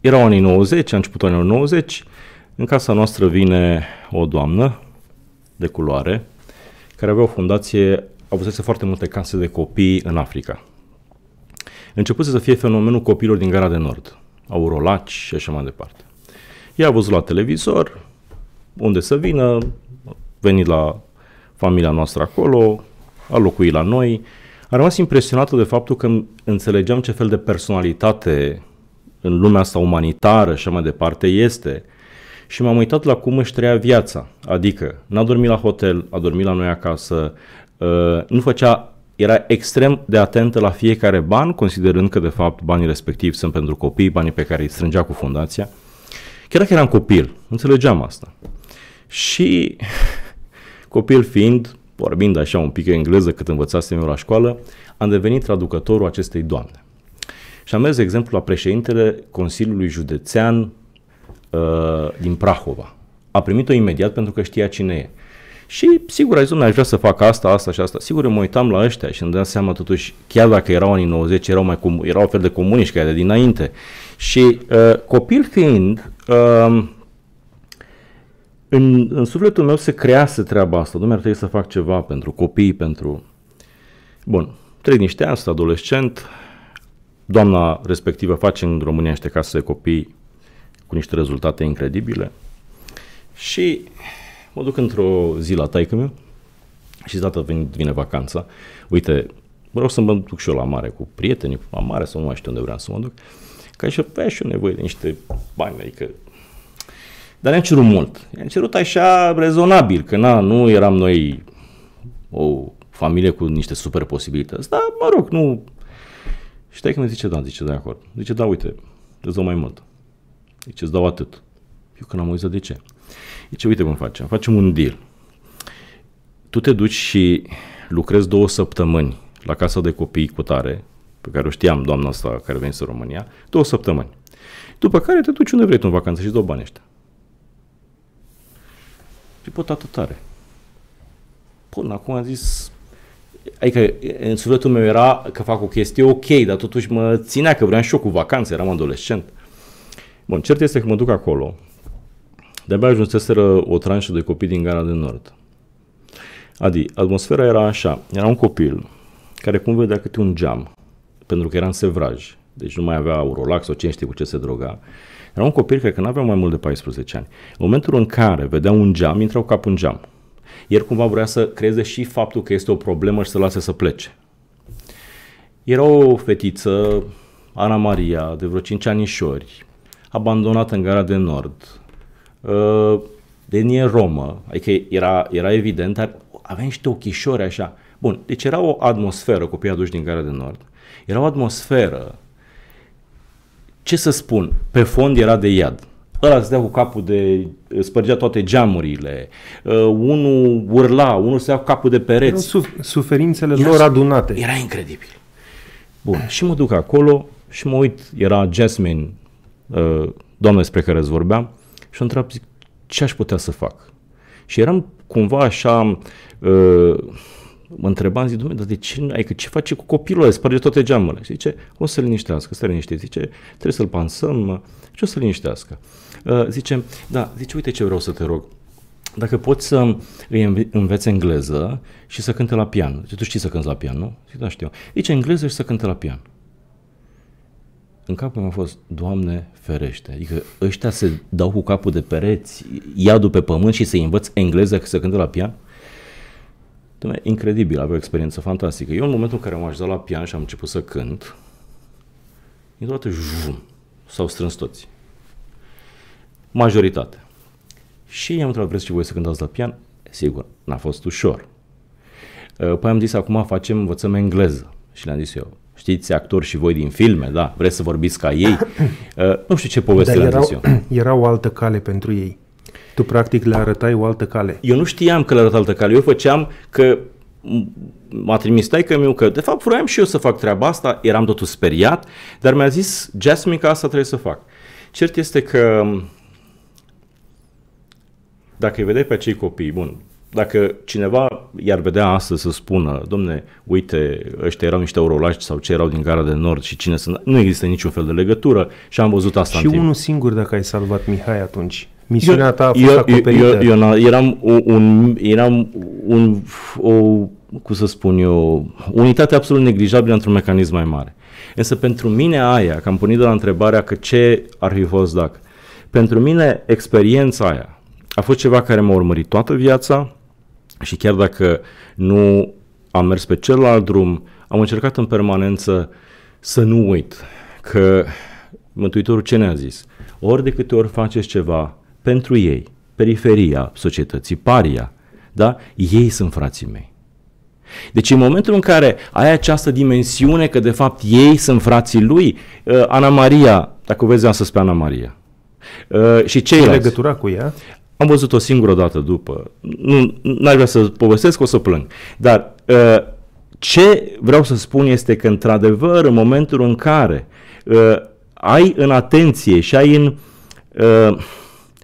erau anii 90, a început anii 90, în casa noastră vine o doamnă de culoare care avea o fundație, avusese foarte multe case de copii în Africa. Începuse să fie fenomenul copiilor din Gara de Nord, aurolaci și așa mai departe. Ea a văzut la televizor unde să vină, venit la familia noastră acolo, a locuit la noi. Am rămas impresionată de faptul că înțelegeam ce fel de personalitate în lumea asta umanitară și mai departe este și m-am uitat la cum își trăia viața, adică n-a dormit la hotel, a dormit la noi acasă, ă, nu făcea, era extrem de atentă la fiecare ban, considerând că de fapt banii respectivi sunt pentru copii, banii pe care îi strângea cu fundația. Chiar dacă eram copil, înțelegeam asta. Și Copil fiind, vorbind așa un pic engleză cât învățasem eu la școală, am devenit traducătorul acestei doamne. Și am mers, de exemplu, la președintele Consiliului Județean uh, din Prahova. A primit-o imediat pentru că știa cine e. Și sigur, ai zis, aș vrea să fac asta, asta și asta. Sigur, mă uitam la ăștia și îmi dam seama totuși, chiar dacă erau anii 90, erau, mai cum, erau fel de comuniști ca de dinainte. Și uh, copil fiind, uh, în, în sufletul meu se crease treaba asta. Dom'le, ar trebui să fac ceva pentru copii, pentru... Bun, trec niște ani, sunt adolescent, doamna respectivă face în România niște case de copii cu niște rezultate incredibile și mă duc într-o zi la taică meu și zi vine, vine vacanța, uite, vreau să mă duc și eu la mare cu prietenii, la mare sau nu mai știu unde vreau să mă duc, că și avea și eu nevoie de niște bani, adică dar ne-am cerut mult. Ne-am cerut așa rezonabil, că na, nu eram noi o familie cu niște super posibilități, dar mă rog, nu... Știi că mi zice, da, zice, de acord. Zice, da, uite, îți dau mai mult. Zice, îți dau atât. Eu când am auzit, de ce? Zice, uite cum facem, facem un deal. Tu te duci și lucrezi două săptămâni la casa de copii cu tare, pe care o știam doamna asta care venise în România, două săptămâni. După care te duci unde vrei tu în vacanță și îți dau banii ăștia. Și pot atât tare. Până acum am zis, adică în sufletul meu era că fac o chestie ok, dar totuși mă ținea că vreau și eu cu vacanțe, eram adolescent. Bun, cert este că mă duc acolo. De-abia ajunseseră o tranșă de copii din Gara de Nord. Adi, atmosfera era așa, era un copil care cum vedea câte un geam, pentru că era în sevraj, deci nu mai avea Urolax sau cine știe cu ce se droga, era un copil, cred că nu avea mai mult de 14 ani. În momentul în care vedea un geam, intrau cap în geam. El cumva vrea să creeze și faptul că este o problemă și să lase să plece. Era o fetiță, Ana Maria, de vreo 5 anișori, abandonată în gara de nord, uh, de nie romă, adică era, era evident, dar avea niște ochișori așa. Bun, deci era o atmosferă, copiii aduși din gara de nord, era o atmosferă ce să spun, pe fond era de iad. Ăla se dea cu capul de, spărgea toate geamurile, uh, unul urla, unul se dea cu capul de pereți. suf- suferințele era, lor adunate. Era incredibil. Bun, și mă duc acolo și mă uit, era Jasmine, uh, doamna despre care îți vorbeam, și o întreb, zic, ce aș putea să fac? Și eram cumva așa, uh, mă întrebam, zic, dumne, dar de ce, adică ce face cu copilul ăla, sparge toate geamurile? Și zice, o să-l liniștească, să liniște. Zice, trebuie să-l pansăm și o să-l liniștească. Uh, zice, da, zice, uite ce vreau să te rog. Dacă poți să îi înveți engleză și să cânte la pian. Zice, tu știi să cânti la pian, nu? Zice, da, știu. Zice, engleză și să cânte la pian. În capul meu a fost, Doamne ferește, adică ăștia se dau cu capul de pereți, iadul pe pământ și să-i învăț engleză să cânte la pian? Uh, Dom'le, incredibil, avea o experiență fantastică. Eu în momentul în care m-am ajutat la pian și am început să cânt, dintr-o dată s-au strâns toți. majoritate. Și i-am întrebat, vreți și voi să cântați la pian? Sigur, n-a fost ușor. Uh, păi am zis, acum facem, învățăm engleză. Și le-am zis eu, știți actori și voi din filme, da, vreți să vorbiți ca ei. [coughs] Uh, nu știu ce poveste le-am zis eu. [coughs] Era o altă cale pentru ei. Tu practic le arătai o altă cale. Eu nu știam că le arăt altă cale. Eu făceam că m-a trimis taică meu că de fapt vroiam și eu să fac treaba asta, eram totul speriat, dar mi-a zis Jasmine că asta trebuie să fac. Cert este că dacă îi vedeai pe acei copii, bun, dacă cineva i-ar vedea astăzi să spună, domne, uite, ăștia erau niște orolași sau ce erau din gara de nord și cine sunt, nu există niciun fel de legătură și am văzut asta Și în timp. unul singur dacă ai salvat Mihai atunci. Misiunea ta a fost eu, acoperită. Eu, eu, eu eram un, un eram un, o, cum să spun eu, unitate absolut neglijabilă într-un mecanism mai mare. Însă pentru mine aia, că am pornit de la întrebarea că ce ar fi fost dacă, pentru mine experiența aia a fost ceva care m-a urmărit toată viața și chiar dacă nu am mers pe celălalt drum, am încercat în permanență să nu uit că Mântuitorul ce ne-a zis? Ori de câte ori faceți ceva, pentru ei, periferia societății, paria, da? ei sunt frații mei. Deci în momentul în care ai această dimensiune că de fapt ei sunt frații lui, uh, Ana Maria, dacă o vezi, am să spun Ana Maria. Uh, și ceilalți. Ce legătura cu ea? Am văzut-o singură dată după. Nu, n-aș vrea să povestesc, o să plâng. Dar uh, ce vreau să spun este că într-adevăr în momentul în care ai în atenție și ai în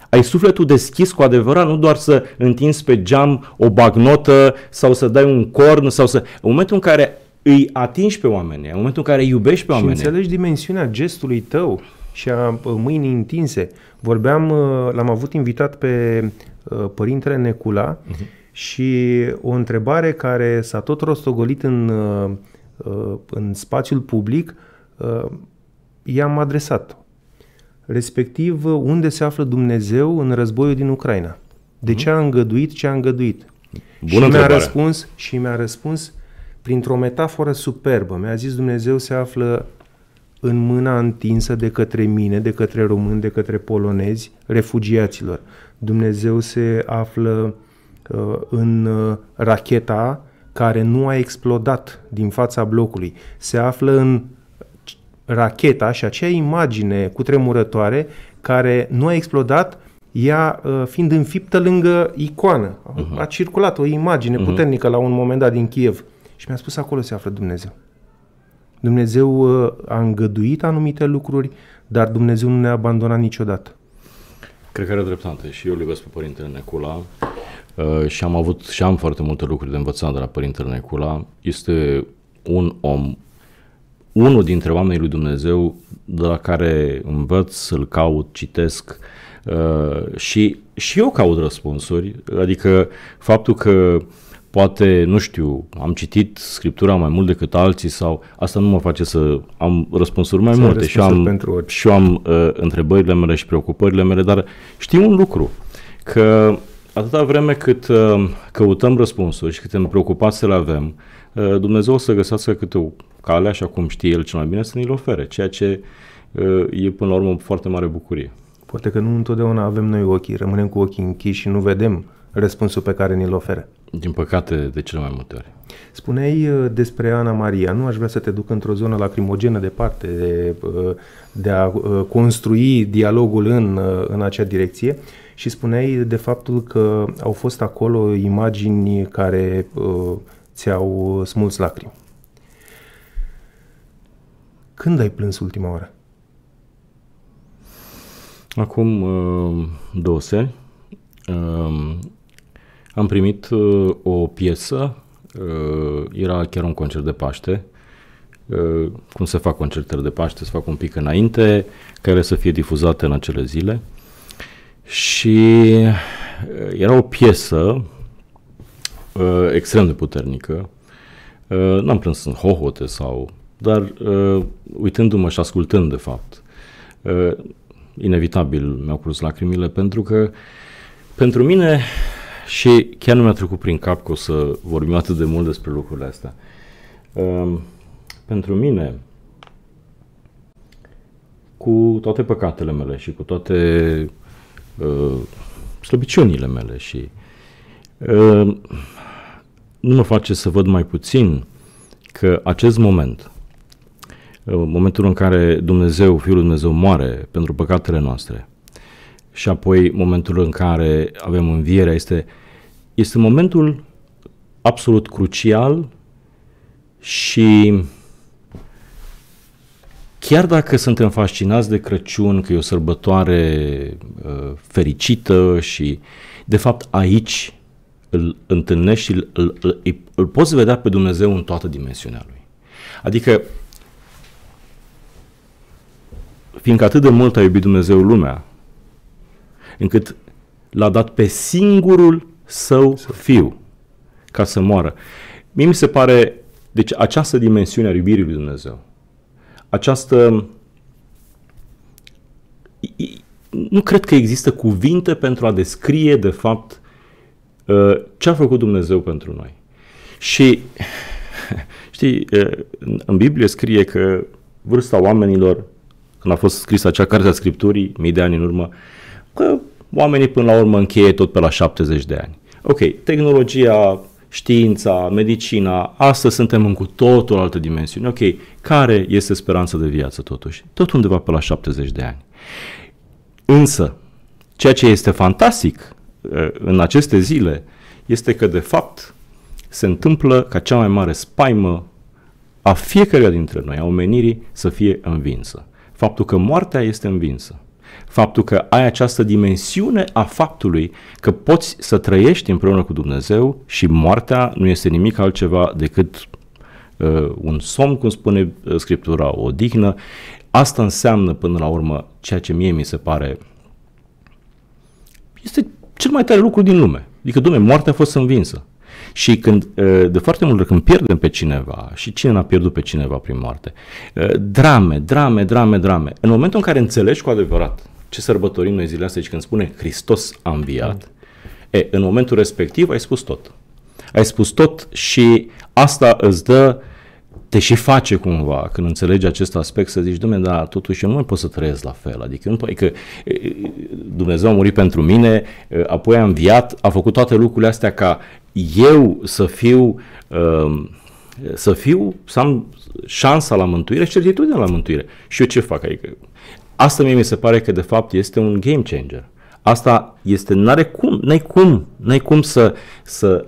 ai sufletul deschis cu adevărat, nu doar să întinzi pe geam o bagnotă sau să dai un corn sau să... În momentul în care îi atingi pe oameni, în momentul în care îi iubești pe oameni. Și înțelegi dimensiunea gestului tău și a uh, mâinii întinse. Vorbeam, uh, l-am avut invitat pe uh, părintele Necula uh-huh. și o întrebare care s-a tot rostogolit în, în spațiul public i-am adresat respectiv unde se află Dumnezeu în războiul din Ucraina. De ce a îngăduit ce a îngăduit? Bună și mi-a răspuns și mi-a răspuns printr-o metaforă superbă. Mi-a zis Dumnezeu se află în mâna întinsă de către mine, de către români, de către polonezi, refugiaților. Dumnezeu se află uh, în uh, racheta care nu a explodat din fața blocului. Se află în racheta și acea imagine cu tremurătoare care nu a explodat, ea uh, fiind înfiptă lângă icoană. Uh-huh. A circulat o imagine uh-huh. puternică la un moment dat din Kiev și mi-a spus acolo se află Dumnezeu. Dumnezeu uh, a îngăduit anumite lucruri, dar Dumnezeu nu ne-a abandonat niciodată. Cred că are dreptate și eu îl iubesc pe Părintele Necula uh, și am avut și am foarte multe lucruri de învățat de la Părintele Necula. Este un om unul dintre oamenii lui Dumnezeu de la care învăț, îl caut, citesc uh, și, și eu caut răspunsuri, adică faptul că poate, nu știu, am citit scriptura mai mult decât alții sau asta nu mă face să am răspunsuri mai S-a multe și am, pentru și am uh, întrebările mele și preocupările mele, dar știu un lucru, că atâta vreme cât uh, căutăm răspunsuri și cât preocupați să le avem, uh, Dumnezeu o să găsească câte o calea, așa cum știe el cel mai bine, să ne-l ofere, ceea ce uh, e până la urmă o foarte mare bucurie. Poate că nu întotdeauna avem noi ochii, rămânem cu ochii închiși și nu vedem răspunsul pe care ni-l oferă. Din păcate, de cele mai multe ori. Spuneai uh, despre Ana Maria, nu aș vrea să te duc într-o zonă lacrimogenă departe de, uh, de a construi dialogul în, în acea direcție și spuneai de faptul că au fost acolo imagini care ți-au smuls lacrimi. Când ai plâns ultima oară? Acum uh, două seri um, am primit uh, o piesă, uh, era chiar un concert de Paște, cum se fac concertele de Paște, se fac un pic înainte, care să fie difuzate în acele zile. Și era o piesă extrem de puternică, n-am plâns în hohote sau dar uh, uitându-mă și ascultând, de fapt, uh, inevitabil mi-au curs lacrimile pentru că pentru mine și chiar nu mi-a trecut prin cap că o să vorbim atât de mult despre lucrurile astea. Uh, pentru mine, cu toate păcatele mele și cu toate uh, slăbiciunile mele și uh, nu mă face să văd mai puțin că acest moment în momentul în care Dumnezeu, Fiul lui Dumnezeu, moare pentru păcatele noastre și apoi momentul în care avem învierea este, este momentul absolut crucial și chiar dacă suntem fascinați de Crăciun, că e o sărbătoare uh, fericită și de fapt aici îl întâlnești și îl, îl, îl, îl poți vedea pe Dumnezeu în toată dimensiunea lui. Adică fiindcă atât de mult a iubit Dumnezeu lumea, încât l-a dat pe singurul său fiu ca să moară. Mie mi se pare, deci această dimensiune a iubirii lui Dumnezeu, această nu cred că există cuvinte pentru a descrie, de fapt, uh, ce a făcut Dumnezeu pentru noi. Și, [laughs] știi, uh, în Biblie scrie că vârsta oamenilor când a fost scrisă acea carte a scripturii, mii de ani în urmă, că oamenii până la urmă încheie tot pe la 70 de ani. Ok, tehnologia, știința, medicina, astăzi suntem în cu totul altă dimensiune. Ok, care este speranța de viață totuși? Tot undeva pe la 70 de ani. Însă, ceea ce este fantastic eh, în aceste zile este că, de fapt, se întâmplă ca cea mai mare spaimă a fiecăruia dintre noi, a omenirii, să fie învinsă faptul că moartea este învinsă, faptul că ai această dimensiune a faptului că poți să trăiești împreună cu Dumnezeu și moartea nu este nimic altceva decât uh, un somn, cum spune uh, Scriptura, o dignă. Asta înseamnă până la urmă ceea ce mie mi se pare este cel mai tare lucru din lume. Adică, dumne, moartea a fost învinsă. Și când, ă, de foarte multe când pierdem pe cineva și cine n-a pierdut pe cineva prin moarte, ă, drame, drame, drame, drame. În momentul în care înțelegi cu adevărat ce sărbătorim noi zilele astea și când spune Hristos a înviat, mm. e, în momentul respectiv ai spus tot. Ai spus tot și asta îți dă te și face cumva când înțelegi acest aspect să zici, Dumnezeu, dar totuși eu nu mai pot să trăiesc la fel. Adică, nu pot, adică Dumnezeu a murit pentru mine, apoi a înviat, a făcut toate lucrurile astea ca eu să fiu, um, să fiu, să am șansa la mântuire și certitudinea la mântuire. Și eu ce fac? Adică, asta mie mi se pare că de fapt este un game changer. Asta este, n-are cum, n-ai cum, n-ai cum să, să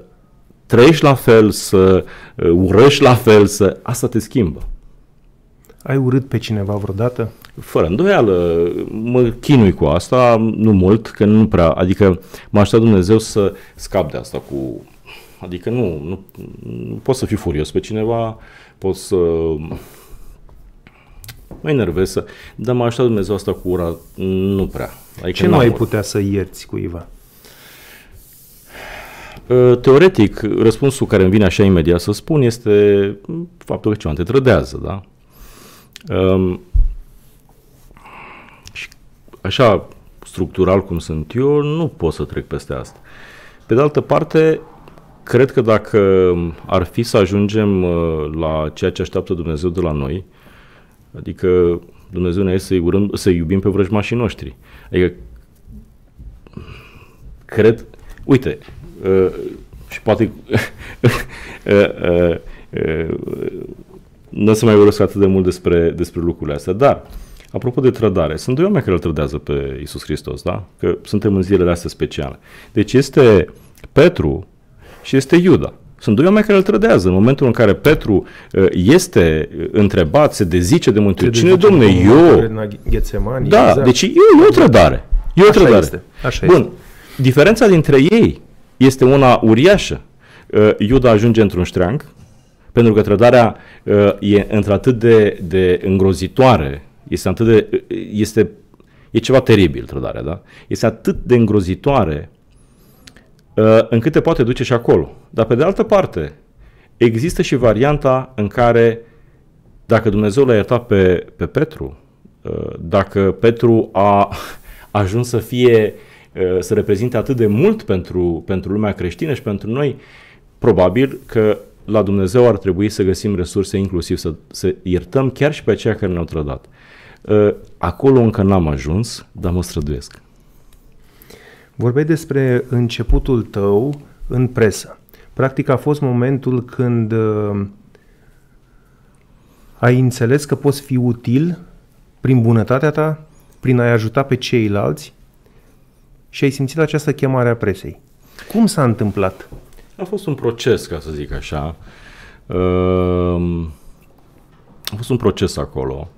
trăiești la fel, să uh, urăști la fel, să... asta te schimbă. Ai urât pe cineva vreodată? Fără îndoială, mă chinui cu asta, nu mult, că nu prea, adică mă aștept Dumnezeu să scap de asta cu, adică nu, nu, nu pot să fiu furios pe cineva, pot să mă enervez, să, dar mă aștept Dumnezeu asta cu ura, nu prea. Adică Ce nu ai putea să ierți cuiva? Ă, teoretic, răspunsul care îmi vine așa imediat să spun este faptul că ceva te trădează, da? Um, și așa, structural cum sunt eu, nu pot să trec peste asta. Pe de altă parte, cred că dacă ar fi să ajungem ă, la ceea ce așteaptă Dumnezeu de la noi, adică Dumnezeu ne să-i, să iubim pe vrăjmașii noștri. Adică, cred, uite, și poate [laughs] eh, eh, nu o să mai vorbesc atât de mult despre, despre lucrurile astea, dar apropo de trădare, sunt doi oameni care îl trădează pe Isus Hristos, da? Că suntem în zilele astea speciale. Deci este Petru și este Iuda. Sunt doi oameni care îl trădează. În momentul în care Petru eh, este întrebat, se dezice de mântuire. Cine, domne, eu? Da, exact. deci e, o trădare. E o trădare. Așa este. Așa Bun, este. diferența dintre ei este una uriașă. Uh, Iuda ajunge într-un ștreang, pentru că trădarea uh, e într-atât de, de îngrozitoare, este atât de, uh, este, e ceva teribil trădarea, da? Este atât de îngrozitoare încât te poate duce și acolo. Dar pe de altă parte, există și varianta în care dacă Dumnezeu l-a iertat pe, pe Petru, dacă Petru a [laughs] ajuns să fie uh, Uh, să reprezinte atât de mult pentru, pentru lumea creștină și pentru noi, probabil că la Dumnezeu ar trebui să găsim resurse inclusiv să, să iertăm chiar și pe aceia care ne-au trădat. Uh, acolo încă n-am ajuns, dar mă străduiesc. Vorbeai despre începutul tău în presă. Practic a fost momentul când uh, ai înțeles că poți fi util prin bunătatea ta, prin a-i ajuta pe ceilalți și ai simțit această chemare a presei. Cum s-a întâmplat? A fost un proces, ca să zic așa. Ehm, a fost un proces acolo.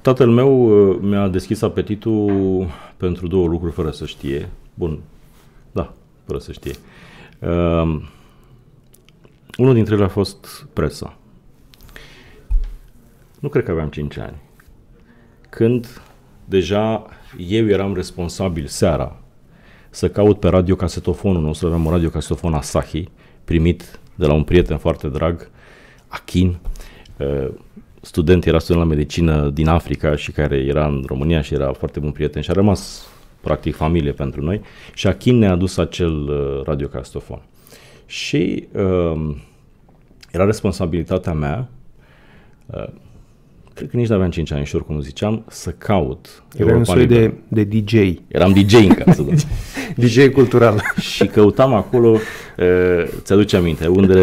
Tatăl meu uh, mi-a deschis apetitul pentru două lucruri fără să știe. Bun, da, fără să știe. Uh, unul dintre ele a fost presa. Nu cred că aveam 5 ani. Când deja eu eram responsabil seara să caut pe radio-casetofon. casetofonul nostru, aveam un radio-casetofon Asahi, primit de la un prieten foarte drag, Akin, uh, student, era student la medicină din Africa și care era în România și era foarte bun prieten și a rămas practic familie pentru noi și Akin ne-a adus acel uh, radio-casetofon. Și uh, era responsabilitatea mea uh, cred că nici nu aveam 5 ani și oricum ziceam, să caut Era un soi de, de DJ. Eram DJ în casă, DJ da. [laughs] cultural. [laughs] și căutam acolo, uh, ți-aduce aminte, unde,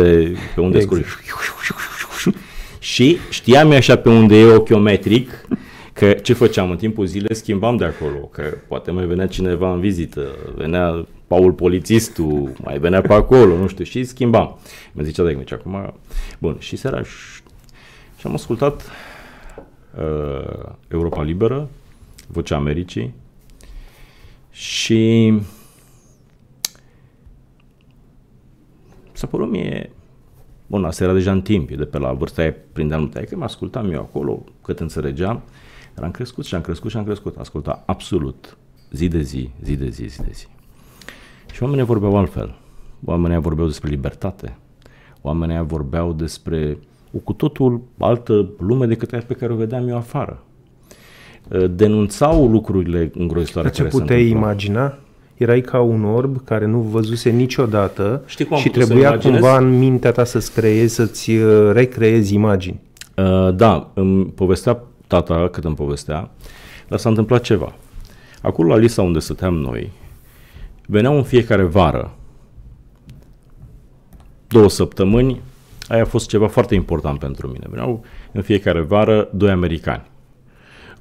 pe unde exact. scurgi. și știam așa pe unde e ochiometric, că ce făceam în timpul zile, schimbam de acolo, că poate mai venea cineva în vizită, venea Paul polițistul, mai venea pe acolo, nu știu, și schimbam. Mi a zis, ce acum, bun, și seara, și am ascultat Uh, Europa Liberă, Vocea Americii și s-a părut mie, bun, asta era deja în timp, de pe la vârsta aia, prin de-al că adică mă ascultam eu acolo, cât înțelegeam, dar am crescut și am crescut și am crescut, asculta absolut, zi de zi, zi de zi, zi de zi. Și oamenii vorbeau altfel, oamenii vorbeau despre libertate, oamenii vorbeau despre o cu totul altă lume decât aia pe care o vedeam eu afară. Uh, denunțau lucrurile îngrozitoare. Dar ce puteai imagina? Erai ca un orb care nu văzuse niciodată Știi cum și trebuia cumva în mintea ta să-ți creezi, să-ți uh, recreezi imagini. Uh, da, îmi povestea tata cât îmi povestea, dar s-a întâmplat ceva. Acolo la lista unde stăteam noi, veneau în fiecare vară două săptămâni Aia a fost ceva foarte important pentru mine. Vreau în fiecare vară doi americani,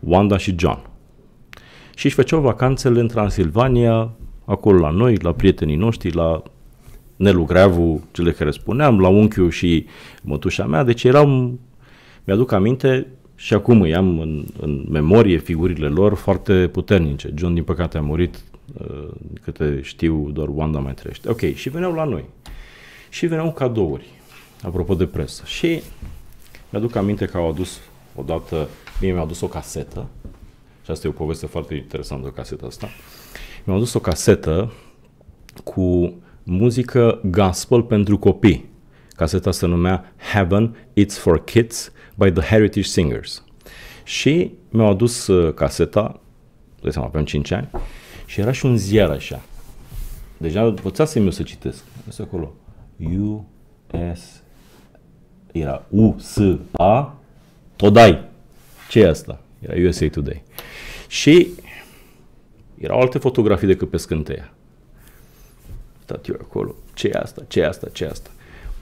Wanda și John. Și își făceau vacanțele în Transilvania, acolo la noi, la prietenii noștri, la Nelu Greavu, cele care spuneam, la unchiul și mătușa mea, deci eram, mi-aduc aminte și acum îi am în, în memorie figurile lor foarte puternice. John, din păcate, a murit, uh, câte știu, doar Wanda mai trăiește. Ok, și veneau la noi. Și veneau cadouri apropo de presă. Și mi-aduc aminte că au adus odată, mie mi-au adus o casetă, și asta e o poveste foarte interesantă, caseta asta. Mi-au adus o casetă cu muzică gospel pentru copii. Caseta se numea Heaven, It's for Kids by the Heritage Singers. Și mi-au adus uh, caseta, de seama, aveam 5 ani, și era și un ziar așa. Deja deci, învățasem eu să citesc. Asta acolo. U.S era USA Todai. ce e asta? Era USA Today. Și erau alte fotografii decât pe scânteia. Stat eu acolo. ce e asta? ce e asta? ce e asta?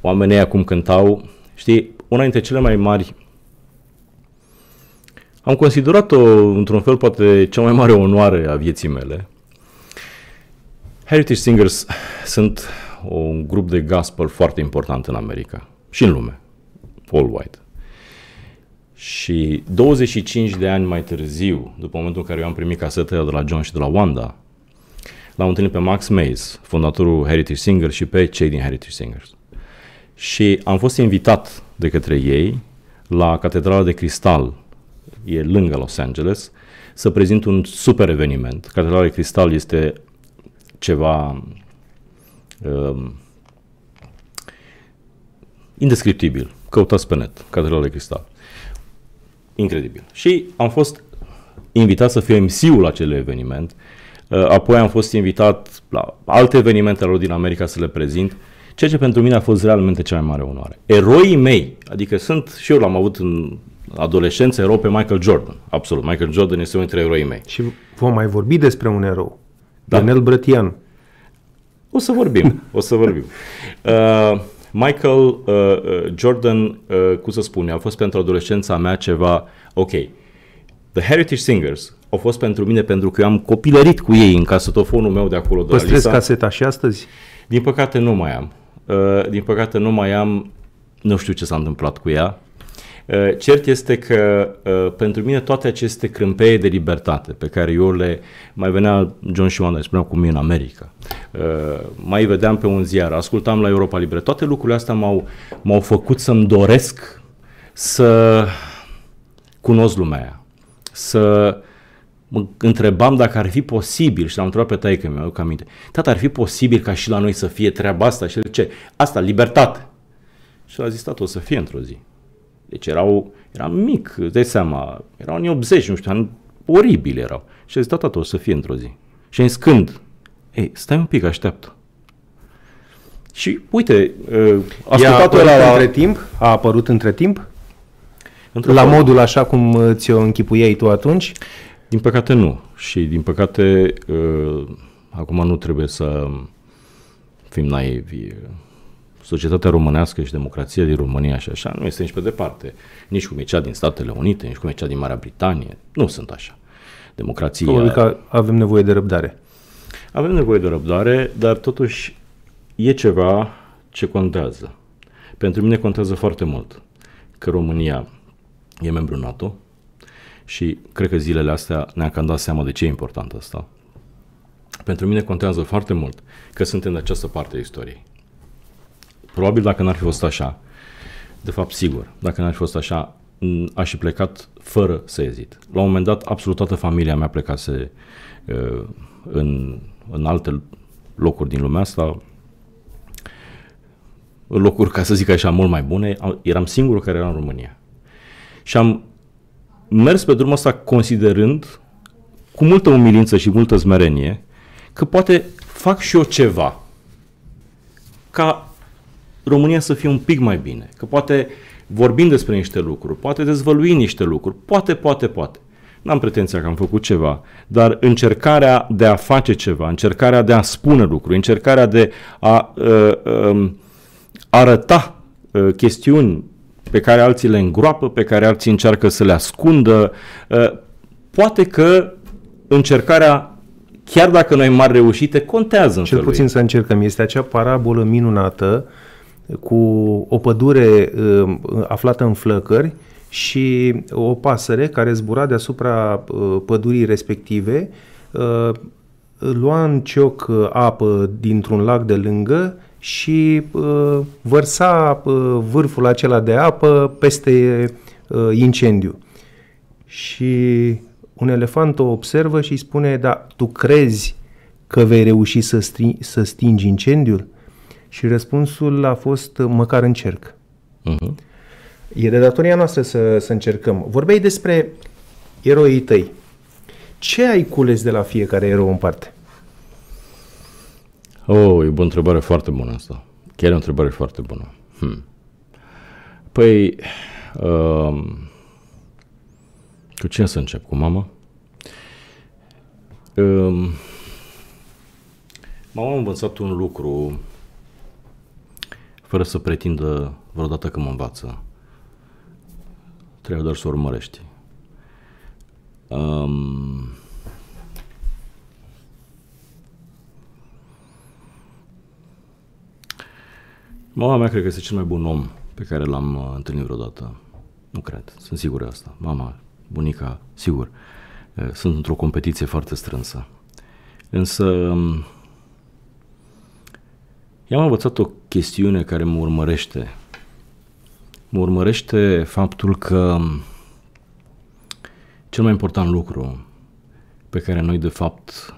Oamenii acum cântau, știi, una dintre cele mai mari am considerat-o, într-un fel, poate cea mai mare onoare a vieții mele. Heritage Singers sunt un grup de gospel foarte important în America și în lume. Paul White. Și 25 de ani mai târziu, după momentul în care eu am primit casetele de la John și de la Wanda, l-am întâlnit pe Max Mays, fondatorul Heritage Singers, și pe cei din Heritage Singers. Și am fost invitat de către ei la Catedrala de Cristal, e lângă Los Angeles, să prezint un super eveniment. Catedrala de Cristal este ceva um, indescriptibil căutați pe net, Catedrala de Cristal. Incredibil. Și am fost invitat să fiu MC-ul acelui eveniment, uh, apoi am fost invitat la alte evenimente lor din America să le prezint, ceea ce pentru mine a fost realmente cea mai mare onoare. Eroii mei, adică sunt și eu l-am avut în adolescență erou pe Michael Jordan, absolut, Michael Jordan este unul dintre eroii mei. Și vom mai vorbi despre un erou, da. Daniel Brătian. O să vorbim, o să vorbim. [laughs] Uh, Michael uh, uh, Jordan, uh, cum să spun, a fost pentru adolescența mea ceva, ok, The Heritage Singers au fost pentru mine pentru că eu am copilărit cu ei în casetofonul meu de acolo. De caseta și astăzi? Din păcate nu mai am. Uh, din păcate nu mai am, nu știu ce s-a întâmplat cu ea, Uh, cert este că uh, pentru mine toate aceste crâmpeie de libertate pe care eu le mai venea John și Oana, spuneam cu mine în America, uh, mai vedeam pe un ziar, ascultam la Europa Liberă, toate lucrurile astea m-au, m-au făcut să-mi doresc să cunosc lumea aia, să mă întrebam dacă ar fi posibil și l-am întrebat pe taică mi aduc aminte, tata, ar fi posibil ca și la noi să fie treaba asta? Și el ce? Asta, libertate. Și a zis, tata, o să fie într-o zi. Deci erau, eram mic, de seama, erau anii 80, nu știu, ani oribile erau. Și a zis, tata, o să fie într-o zi. Și am zis, când? Ei, stai un pic, așteaptă. Și uite, ă, ascultatul ăla... La... Între timp? A apărut între timp? Într-o la modul așa cum ți-o închipuiai tu atunci? Din păcate nu. Și din păcate, uh, acum nu trebuie să fim naivi societatea românească și democrația din România și așa nu este nici pe departe, nici cum e cea din Statele Unite, nici cum e cea din Marea Britanie. Nu sunt așa. Democrația... Probabil că avem nevoie de răbdare. Avem nevoie de răbdare, dar totuși e ceva ce contează. Pentru mine contează foarte mult că România e membru NATO și cred că zilele astea ne-am cam dat seama de ce e important asta. Pentru mine contează foarte mult că suntem în această parte a istoriei. Probabil dacă n-ar fi fost așa, de fapt sigur, dacă n-ar fi fost așa, mm, aș fi plecat fără să ezit. La un moment dat, absolut toată familia mea plecase uh, în, în alte locuri din lumea asta, locuri, ca să zic așa, mult mai bune. Eram singurul care era în România. Și am mers pe drumul ăsta considerând, cu multă umilință și multă zmerenie, că poate fac și eu ceva ca România să fie un pic mai bine, că poate vorbim despre niște lucruri, poate dezvălui niște lucruri, poate, poate, poate. N-am pretenția că am făcut ceva, dar încercarea de a face ceva, încercarea de a spune lucruri, încercarea de a uh, uh, arăta uh, chestiuni pe care alții le îngroapă, pe care alții încearcă să le ascundă, uh, poate că încercarea chiar dacă noi mari reușite, contează în Cel puțin să încercăm. Este acea parabolă minunată uh, cu o pădure um, aflată în flăcări și o pasăre care zbura deasupra uh, pădurii respective, uh, lua în cioc uh, apă dintr-un lac de lângă și vărsa vârful acela de apă peste incendiu. Și un elefant o observă și îi spune, da, tu crezi că vei reuși să, stri- să stingi incendiul? Și răspunsul a fost uh, măcar încerc. Uh-huh. E de datoria noastră să, să încercăm. Vorbeai despre eroii tăi. Ce ai cules de la fiecare erou în parte? Oh, e o întrebare foarte bună asta. Chiar e o întrebare foarte bună. Hmm. Păi, um, cu ce să încep? Cu mama? Um, mama a învățat un lucru fără să pretindă vreodată că mă învață. Trebuie doar să urmărești. Um, mama mea cred că este cel mai bun om pe care l-am uh, întâlnit vreodată. Nu cred, sunt sigur de asta. Mama, bunica, sigur, uh, sunt într-o competiție foarte strânsă. Însă um, I-am învățat o chestiune care mă urmărește. Mă urmărește faptul că cel mai important lucru pe care noi, de fapt,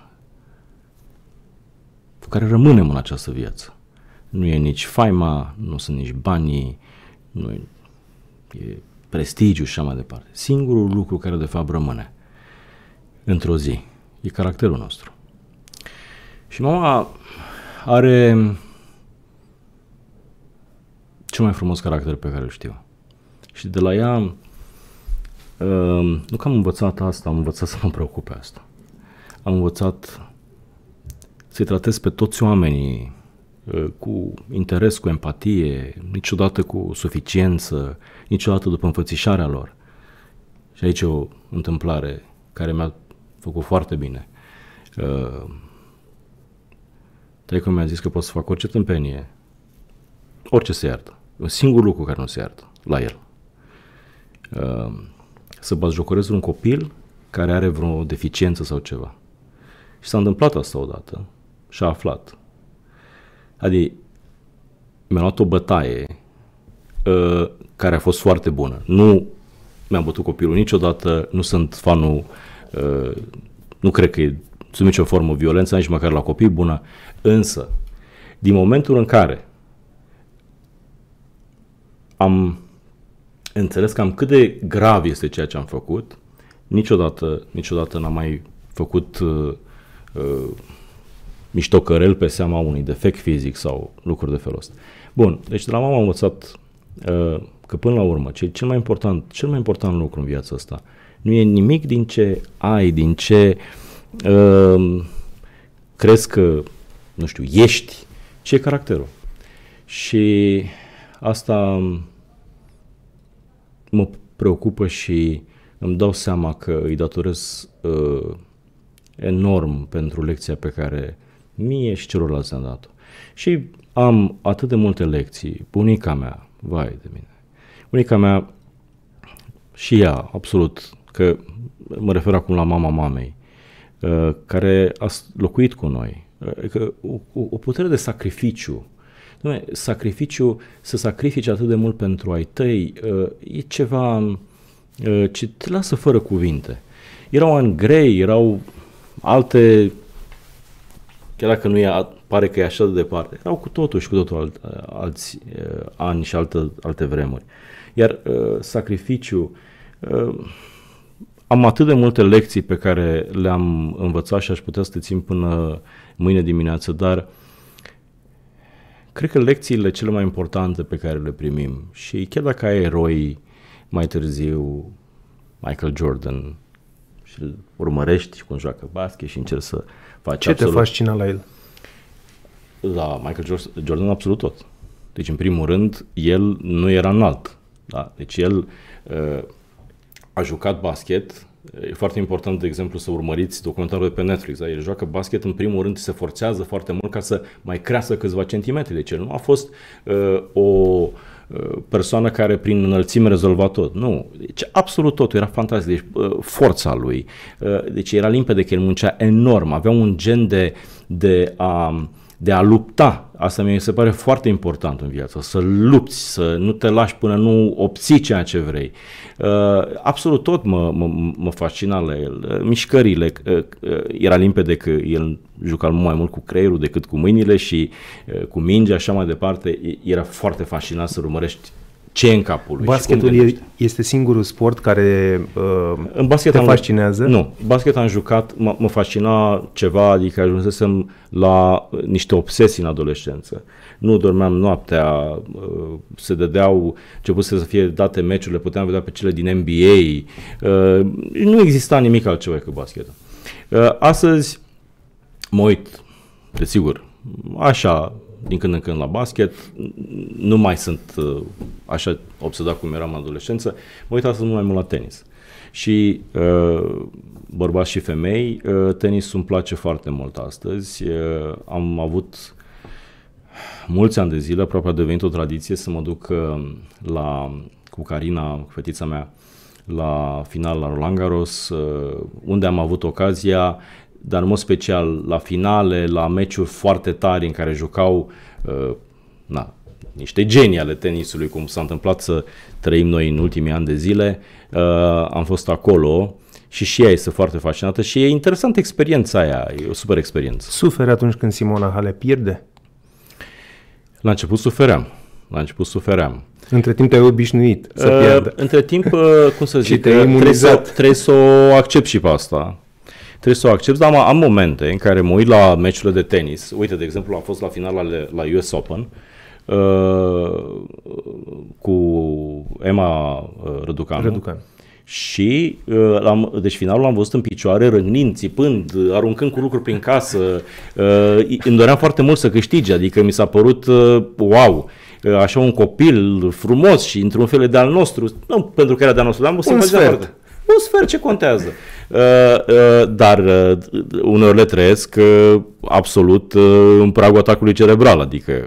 cu care rămânem în această viață, nu e nici faima, nu sunt nici banii, nu e, e prestigiu și așa mai departe. Singurul lucru care, de fapt, rămâne într-o zi e caracterul nostru. Și mama are cel mai frumos caracter pe care îl știu. Și de la ea, uh, nu că am învățat asta, am învățat să mă preocup asta. Am învățat să-i tratez pe toți oamenii uh, cu interes, cu empatie, niciodată cu suficiență, niciodată după înfățișarea lor. Și aici e o întâmplare care mi-a făcut foarte bine. Uh, Tăi mi-a zis că pot să fac orice tâmpenie, orice se iartă un singur lucru care nu se iartă la el. Ehm, să bazjocorez un copil care are vreo deficiență sau ceva. Și s-a întâmplat asta odată și a aflat. Adică mi-a luat o bătaie ă, care a fost foarte bună. Nu mi-am bătut copilul niciodată, nu sunt fanul, uh, nu cred că e sub nicio formă violență, nici măcar la copii bună, însă din momentul în care am înțeles cam cât de grav este ceea ce am făcut. Niciodată, niciodată n-am mai făcut uh, uh, miștocărel pe seama unui defect fizic sau lucruri de felul ăsta. Bun, deci de la mama am învățat uh, că până la urmă, ce cel mai important, cel mai important lucru în viața asta, nu e nimic din ce ai, din ce uh, crezi că, nu știu, ești, ce e caracterul. Și Asta um, mă preocupă și îmi dau seama că îi datorez uh, enorm pentru lecția pe care mie și celorlalți am dat-o. Și am atât de multe lecții. Bunica mea, vai de mine. Bunica mea și ea, absolut, că mă refer acum la mama mamei, uh, care a locuit cu noi. o, uh, o, o putere de sacrificiu Dom'le, sacrificiu, să sacrifici atât de mult pentru ai tăi, uh, e ceva uh, ce te lasă fără cuvinte. Erau ani grei, erau alte, chiar dacă nu e, pare că e așa de departe, erau cu totul și cu totul alt, uh, alți ani și alte, alte vremuri. Iar sacrificiu, am atât de multe lecții pe care le-am învățat și aș putea să te țin până mâine dimineață, dar uh, Cred că lecțiile cele mai importante pe care le primim și chiar dacă ai eroi mai târziu, Michael Jordan, și îl urmărești cum joacă basket și încerci să faci Ce absolut... te cine la el? La Michael Jordan absolut tot. Deci, în primul rând, el nu era înalt. Da? Deci el uh, a jucat basket E foarte important, de exemplu, să urmăriți documentarul de pe Netflix. Da? El joacă basket, în primul rând se forțează foarte mult ca să mai crească câțiva centimetri. Deci el nu a fost uh, o uh, persoană care prin înălțime rezolva tot. Nu, deci absolut totul era fantastic. Deci uh, forța lui, uh, deci era limpede că el muncea enorm, avea un gen de, de a uh, de a lupta, asta mi se pare foarte important în viață, să lupți, să nu te lași până nu obții ceea ce vrei. Uh, absolut tot mă, mă, mă fascina la el. Uh, mișcările, uh, uh, era limpede că el juca mai mult cu creierul decât cu mâinile și uh, cu mingea, așa mai departe. Era foarte fascinat să urmărești ce în capul lui. Basketul e, este singurul sport care uh, în basket te am, fascinează? Nu, basket am jucat, mă, mă fascina ceva, adică ajunsesem la niște obsesii în adolescență. Nu dormeam noaptea, uh, se dădeau, început să fie date meciurile, puteam vedea pe cele din NBA. Uh, nu exista nimic altceva decât basketul. Uh, astăzi mă uit, desigur, așa, din când în când la basket, nu mai sunt uh, așa obsedat cum eram în adolescență, mă uit astăzi nu mai mult la tenis. Și uh, bărbați și femei, uh, tenisul îmi place foarte mult astăzi. Uh, am avut mulți ani de zile, aproape a devenit o tradiție să mă duc uh, la, cu Carina, cu fetița mea, la final la Roland Garros, uh, unde am avut ocazia dar în mod special la finale, la meciuri foarte tari în care jucau uh, na, niște genii ale tenisului, cum s-a întâmplat să trăim noi în ultimii ani de zile, uh, am fost acolo și și ea este foarte fascinată și e interesant experiența aia, e o super experiență. Suferi atunci când Simona Hale pierde? La început sufeream, la început sufeream. Între timp te-ai obișnuit să pierdă. Uh, între timp, uh, cum să [laughs] zic, uh, trebuie să, trebuie să o accept și pe asta trebuie să o accepti, dar am momente în care mă uit la meciurile de tenis. Uite, de exemplu, am fost la final la, la US Open uh, cu Emma uh, Răducanu. Răducanu și uh, am, deci finalul l-am văzut în picioare, rănind, țipând, aruncând cu lucruri prin casă. Uh, îmi doream foarte mult să câștige, adică mi s-a părut uh, wow. Uh, așa un copil frumos și într-un fel de al nostru, nu pentru că era de al nostru, dar am o simpatie foarte un sfert ce contează. Uh, uh, dar uh, uneori le trăiesc uh, absolut uh, în pragul atacului cerebral, adică...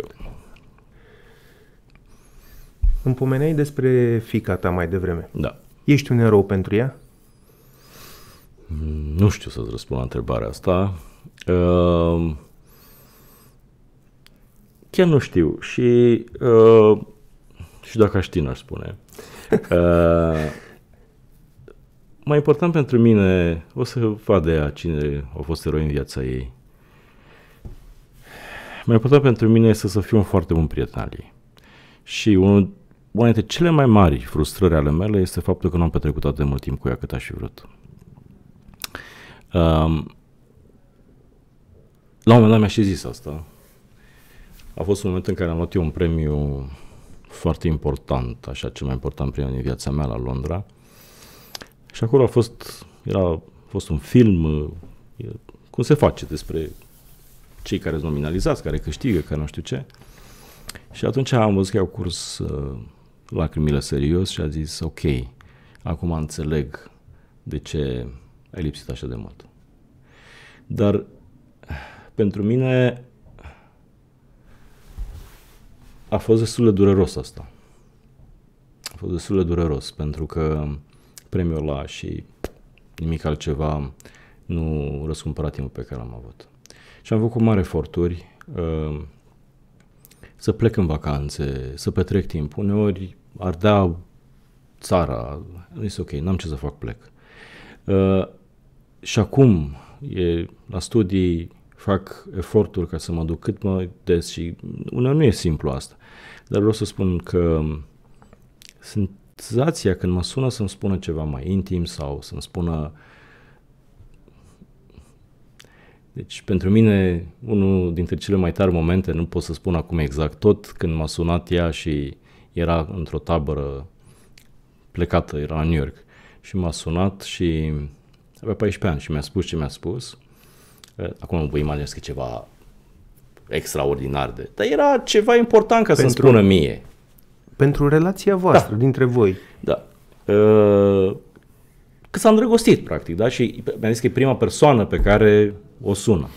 Îmi pomeneai despre fica ta mai devreme. Da. Ești un erou pentru ea? Nu știu să-ți răspund la întrebarea asta. Uh, chiar nu știu și, și dacă aș ști, n-aș spune. [laughs] Mai important pentru mine, o să vadă ea cine a fost eroi în viața ei. Mai important pentru mine este să fiu un foarte bun prieten al ei. Și unul, una dintre cele mai mari frustrări ale mele este faptul că nu am petrecut atât de mult timp cu ea cât aș fi vrut. Um, la un moment dat mi-a și zis asta. A fost un moment în care am luat eu un premiu foarte important, așa cel mai important premiu din viața mea la Londra și acolo a fost, era, a fost un film, uh, cum se face despre cei care sunt nominalizați, care câștigă, care nu știu ce. Și atunci am văzut că au curs uh, lacrimile serios și a zis, ok, acum înțeleg de ce ai lipsit așa de mult. Dar pentru mine a fost destul de dureros asta. A fost destul de dureros pentru că premiul la și nimic altceva, nu răscumpăra timpul pe care l-am avut. Și am făcut mari eforturi uh, să plec în vacanțe, să petrec timp. Uneori ardea țara, nu este ok, n-am ce să fac, plec. Uh, și acum, e, la studii, fac eforturi ca să mă duc cât mai des și uneori nu e simplu asta. Dar vreau să spun că sunt senzația când mă sună să-mi spună ceva mai intim sau să-mi spună deci pentru mine unul dintre cele mai tari momente, nu pot să spun acum exact tot, când m-a sunat ea și era într-o tabără plecată, era la New York și m-a sunat și avea 14 ani și mi-a spus ce mi-a spus. Eh, acum vă imaginez că ceva extraordinar de... Dar era ceva important ca să-mi spună mie. Pentru relația da. voastră, da. dintre voi. Da. Uh, că s-a îndrăgostit, practic, da? Și mi-a zis că e prima persoană pe care o sună.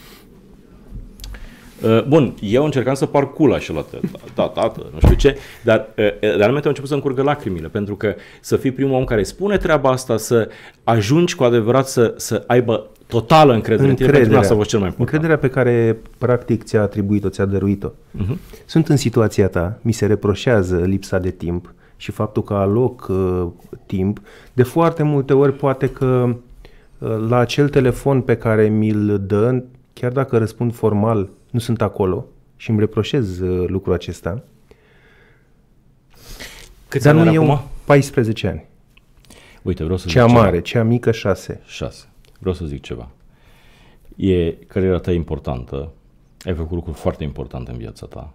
Uh, bun, eu încercam să cool așa la tata, da, tată, nu știu ce, dar realmente uh, uh, au început să curgă lacrimile, pentru că să fii primul om care spune treaba asta, să ajungi cu adevărat să, să aibă totală încredere în tine, pentru asta a fost cel mai important. Încrederea pe care practic ți-a atribuit-o, ți-a dăruit-o. Uh-huh. Sunt în situația ta, mi se reproșează lipsa de timp și faptul că aloc uh, timp. De foarte multe ori poate că uh, la acel telefon pe care mi-l dă, chiar dacă răspund formal nu sunt acolo și îmi reproșez uh, lucrul acesta. Câți Dar nu eu acum? 14 ani. Uite, vreau să cea zic mare, ceva. cea mică 6. 6. Vreau să zic ceva. E cariera ta importantă, ai făcut lucruri foarte importante în viața ta,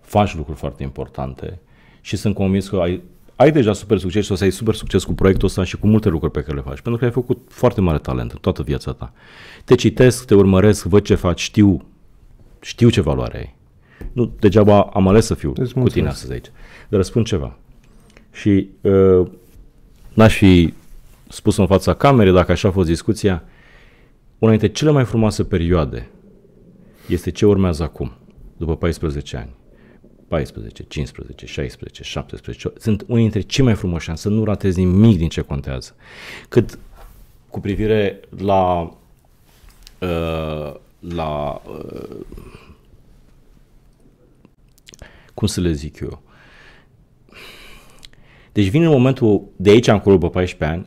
faci lucruri foarte importante și sunt convins că ai, ai deja super succes și o să ai super succes cu proiectul ăsta și cu multe lucruri pe care le faci, pentru că ai făcut foarte mare talent în toată viața ta. Te citesc, te urmăresc, văd ce faci, știu știu ce valoare ai. Nu, degeaba am ales să fiu deci, cu tine astăzi aici. Dar răspund ceva. Și uh, n-aș fi spus în fața camerei, dacă așa a fost discuția, una dintre cele mai frumoase perioade este ce urmează acum, după 14 ani. 14, 15, 16, 17, sunt unii dintre cei mai frumoși ani, să nu ratezi nimic din ce contează. Cât cu privire la uh, la cum să le zic eu. Deci vine momentul de aici încolo după 14 ani,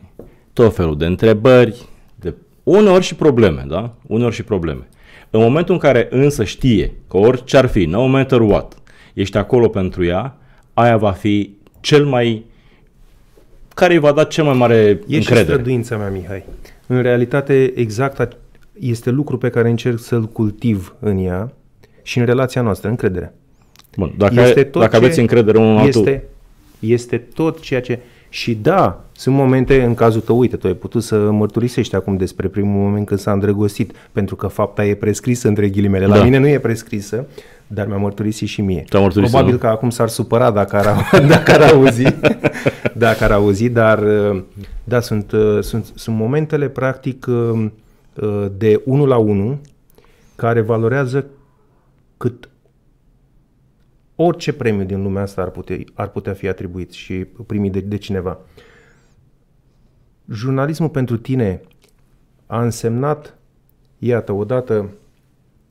tot felul de întrebări, de uneori și probleme, da? Uneori și probleme. În momentul în care însă știe că orice ar fi, no matter what, ești acolo pentru ea, aia va fi cel mai care îi va da cel mai mare e încredere. E și mea, Mihai. În realitate, exact este lucru pe care încerc să-l cultiv în ea și în relația noastră, încredere. Bun, dacă, este tot dacă ce aveți încredere unul este, altul. Este tot ceea ce... Și da, sunt momente în cazul tău, uite, tu ai putut să mărturisești acum despre primul moment când s-a îndrăgostit, pentru că fapta e prescrisă între ghilimele. La da. mine nu e prescrisă, dar mi-a mărturisit și mie. Mărturisit, Probabil nu? că acum s-ar supăra dacă ar, [laughs] dacă ar auzi, dacă ar auzi, dar da, sunt, sunt, sunt momentele practic de 1 la 1 care valorează cât orice premiu din lumea asta ar putea, ar putea fi atribuit și primit de, de cineva. Jurnalismul pentru tine a însemnat, iată, odată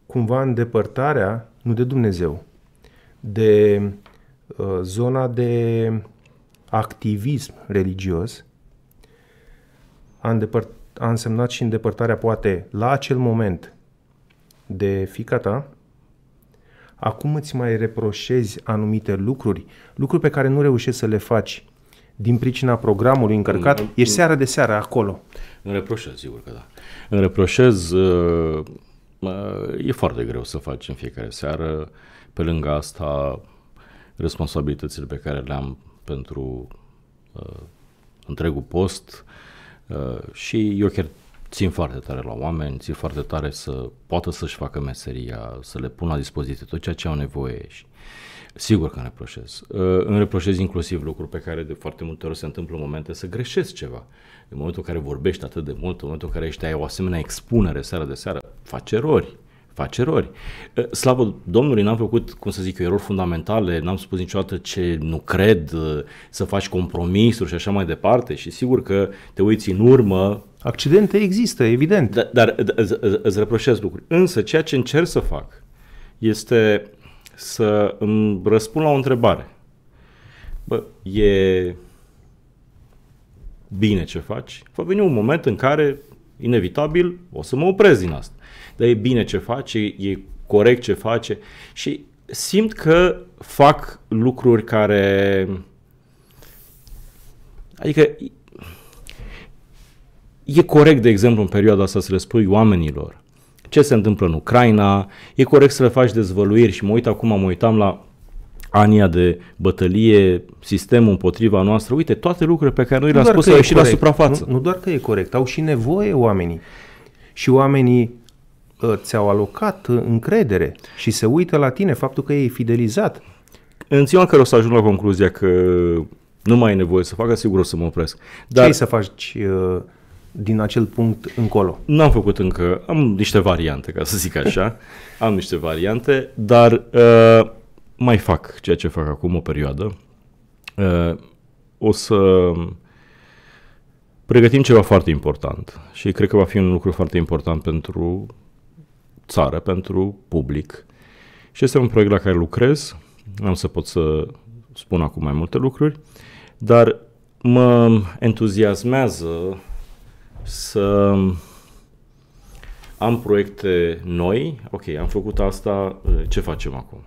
cumva îndepărtarea, nu de Dumnezeu, de uh, zona de activism religios, a îndepărt, a însemnat și îndepărtarea, poate, la acel moment de fica ta, acum îți mai reproșezi anumite lucruri, lucruri pe care nu reușești să le faci din pricina programului încărcat, în, mm-hmm. ești seara de seară acolo. Îmi reproșez, sigur că da. Îmi reproșez, uh, uh, e foarte greu să faci în fiecare seară, pe lângă asta responsabilitățile pe care le am pentru uh, întregul post, uh, Uh, și eu chiar țin foarte tare la oameni, țin foarte tare să poată să-și facă meseria, să le pun la dispoziție tot ceea ce au nevoie și sigur că îmi reproșez. Uh, îmi reproșez inclusiv lucruri pe care de foarte multe ori se întâmplă în momente să greșesc ceva. În momentul în care vorbești atât de mult, în momentul în care ești ai o asemenea expunere seara de seară, faci erori, faci erori. Slavă Domnului, n-am făcut, cum să zic eu, erori fundamentale, n-am spus niciodată ce nu cred, să faci compromisuri și așa mai departe și sigur că te uiți în urmă. Accidente există, evident. Da, dar, dar îți reproșez lucruri. Însă ceea ce încerc să fac este să îmi răspund la o întrebare. Bă, e bine ce faci? Va veni un moment în care, inevitabil, o să mă oprez din asta dar e bine ce face, e corect ce face și simt că fac lucruri care... Adică e corect, de exemplu, în perioada asta să le spui oamenilor ce se întâmplă în Ucraina, e corect să le faci dezvăluiri și mă uit acum, mă uitam la ania de bătălie, sistemul împotriva noastră, uite, toate lucrurile pe care noi le-am spus au ieșit la suprafață. Nu, nu doar că e corect, au și nevoie oamenii. Și oamenii Uh, ți-au alocat uh, încredere și se uită la tine, faptul că e fidelizat. În ziua în care o să ajung la concluzia că nu mai e nevoie să facă, sigur o să mă opresc. Dar... Ce să faci uh, din acel punct încolo? N-am făcut încă, am niște variante, ca să zic așa, [laughs] am niște variante, dar uh, mai fac ceea ce fac acum o perioadă. Uh, o să pregătim ceva foarte important și cred că va fi un lucru foarte important pentru țară, pentru public. Și este un proiect la care lucrez, Nu am să pot să spun acum mai multe lucruri, dar mă entuziasmează să am proiecte noi, ok, am făcut asta, eh, ce facem acum?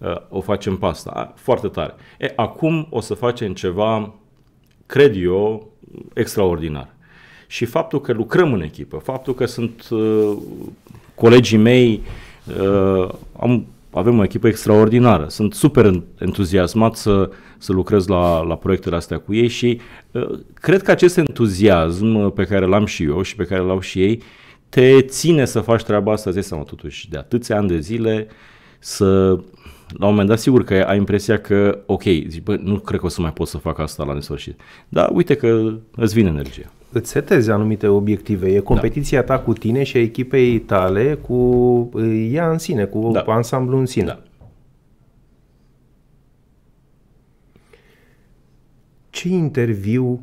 Eh, o facem pe asta, foarte tare. E, acum o să facem ceva, cred eu, extraordinar. Și faptul că lucrăm în echipă, faptul că sunt eh, colegii mei, uh, am, avem o echipă extraordinară. Sunt super entuziasmat să, să lucrez la, la proiectele astea cu ei și uh, cred că acest entuziasm uh, pe care l-am și eu și pe care l-au și ei te ține să faci treaba asta, zi seama totuși, de atâția ani de zile să la un moment dat, sigur că ai impresia că, ok, zici, bă, nu cred că o să mai pot să fac asta la nesfârșit. Dar uite că îți vine energia îți setezi anumite obiective. E competiția da. ta cu tine și a echipei tale, cu ea în sine, cu da. ansamblu în sine. Da. Ce interviu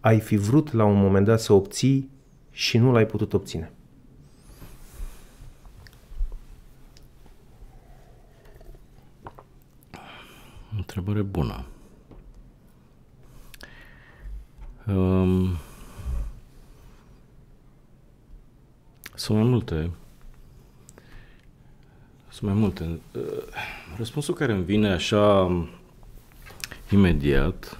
ai fi vrut la un moment dat să obții și nu l-ai putut obține? Întrebare bună. Um, sunt mai multe. Sunt mai multe. Eh, răspunsul care îmi vine așa imediat